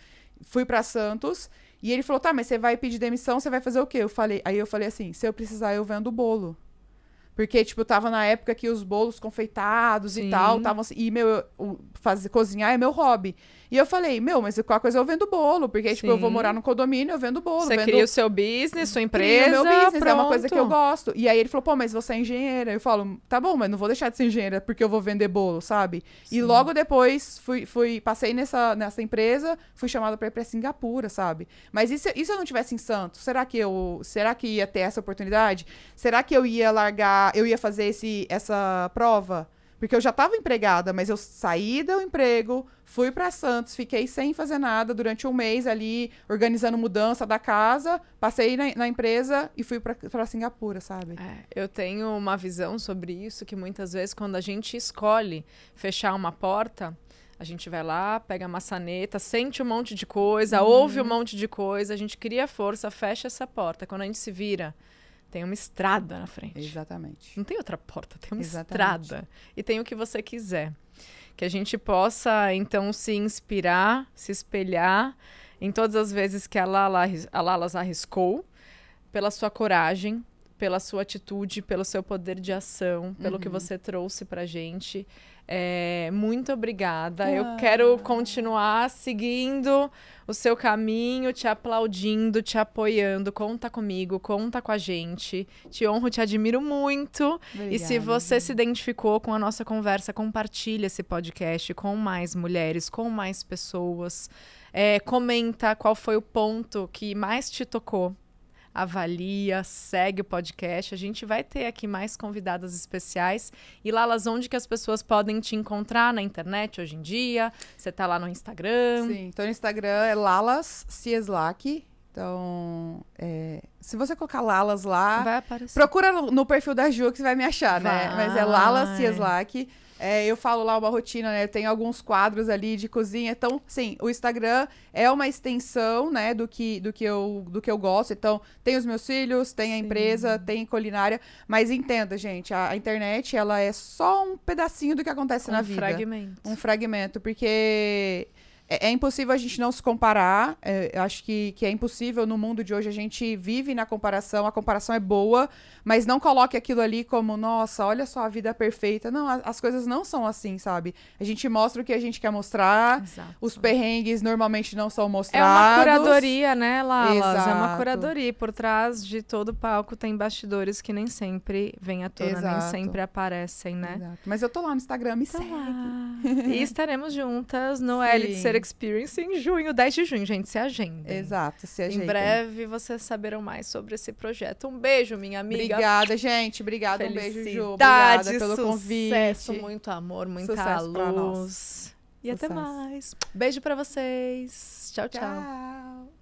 fui para Santos, e ele falou: "Tá, mas você vai pedir demissão, você vai fazer o quê?" Eu falei, aí eu falei assim: "Se eu precisar, eu vendo o bolo." Porque, tipo, eu tava na época que os bolos confeitados Sim. e tal, tavam, assim, e meu, fazer, cozinhar é meu hobby. E eu falei, meu, mas qualquer coisa eu vendo bolo, porque, Sim. tipo, eu vou morar no condomínio, eu vendo bolo. Você vendo... cria o seu business, sua empresa. Cria meu business, pronto. é uma coisa que eu gosto. E aí ele falou, pô, mas você é engenheira. Eu falo, tá bom, mas não vou deixar de ser engenheira porque eu vou vender bolo, sabe? Sim. E logo depois fui, fui passei nessa, nessa empresa, fui chamada para ir pra Singapura, sabe? Mas e se, e se eu não tivesse em Santos? Será que eu. Será que ia ter essa oportunidade? Será que eu ia largar, eu ia fazer esse, essa prova? Porque eu já estava empregada, mas eu saí do emprego, fui para Santos, fiquei sem fazer nada durante um mês ali, organizando mudança da casa, passei na, na empresa e fui para Singapura, sabe? É, eu tenho uma visão sobre isso que muitas vezes, quando a gente escolhe fechar uma porta, a gente vai lá, pega a maçaneta, sente um monte de coisa, ouve um uhum. monte de coisa, a gente cria força, fecha essa porta. Quando a gente se vira tem uma estrada na frente. Exatamente. Não tem outra porta, tem uma Exatamente. estrada. E tem o que você quiser. Que a gente possa, então, se inspirar, se espelhar em todas as vezes que a Lala, a Lala arriscou, pela sua coragem, pela sua atitude, pelo seu poder de ação, pelo uhum. que você trouxe pra gente. É, muito obrigada. Eu ah. quero continuar seguindo o seu caminho, te aplaudindo, te apoiando. Conta comigo, conta com a gente. Te honro, te admiro muito. Obrigada. E se você se identificou com a nossa conversa, compartilha esse podcast com mais mulheres, com mais pessoas. É, comenta qual foi o ponto que mais te tocou avalia, segue o podcast. A gente vai ter aqui mais convidadas especiais. E Lalas, onde que as pessoas podem te encontrar na internet hoje em dia? Você tá lá no Instagram? Sim, tô no Instagram, é Lalas Cieslak. Então, é, se você colocar Lalas lá, procura no, no, perfil da Ju que você vai me achar, vai. né? Mas é Lalas Cieslak. É, eu falo lá uma rotina, né? Tem alguns quadros ali de cozinha. Então, sim, o Instagram é uma extensão, né, do que, do que, eu, do que eu gosto. Então, tem os meus filhos, tem a sim. empresa, tem culinária. Mas entenda, gente, a, a, internet, ela é só um pedacinho do que acontece um na vida. Um fragmento. Um fragmento, porque é, é, impossível a gente não se comparar. É, acho que, que é impossível no mundo de hoje a gente vive na comparação. A comparação é boa, mas não coloque aquilo ali como, nossa, olha só a vida perfeita. Não, a, as coisas não são assim, sabe? A gente mostra o que a gente quer mostrar. Exato. Os perrengues normalmente não são mostrados. É uma curadoria, né, Lala? É uma curadoria. Por trás de todo palco tem bastidores que nem sempre vêm à tona, Exato. nem sempre aparecem, né? Exato. Mas eu tô lá no Instagram, me tá segue. e estaremos juntas no [laughs] Sim. L de Ser Experience em junho, 10 de junho, gente. Se agenda. Exato, se agenda. Em breve vocês saberão mais sobre esse projeto. Um beijo, minha amiga. Obrigada, gente. Obrigada. um beijo, Ju. Obrigada pelo sucesso, convite. Sucesso, muito amor, muita sucesso luz. E sucesso. até mais. Beijo para vocês. tchau. tchau. tchau.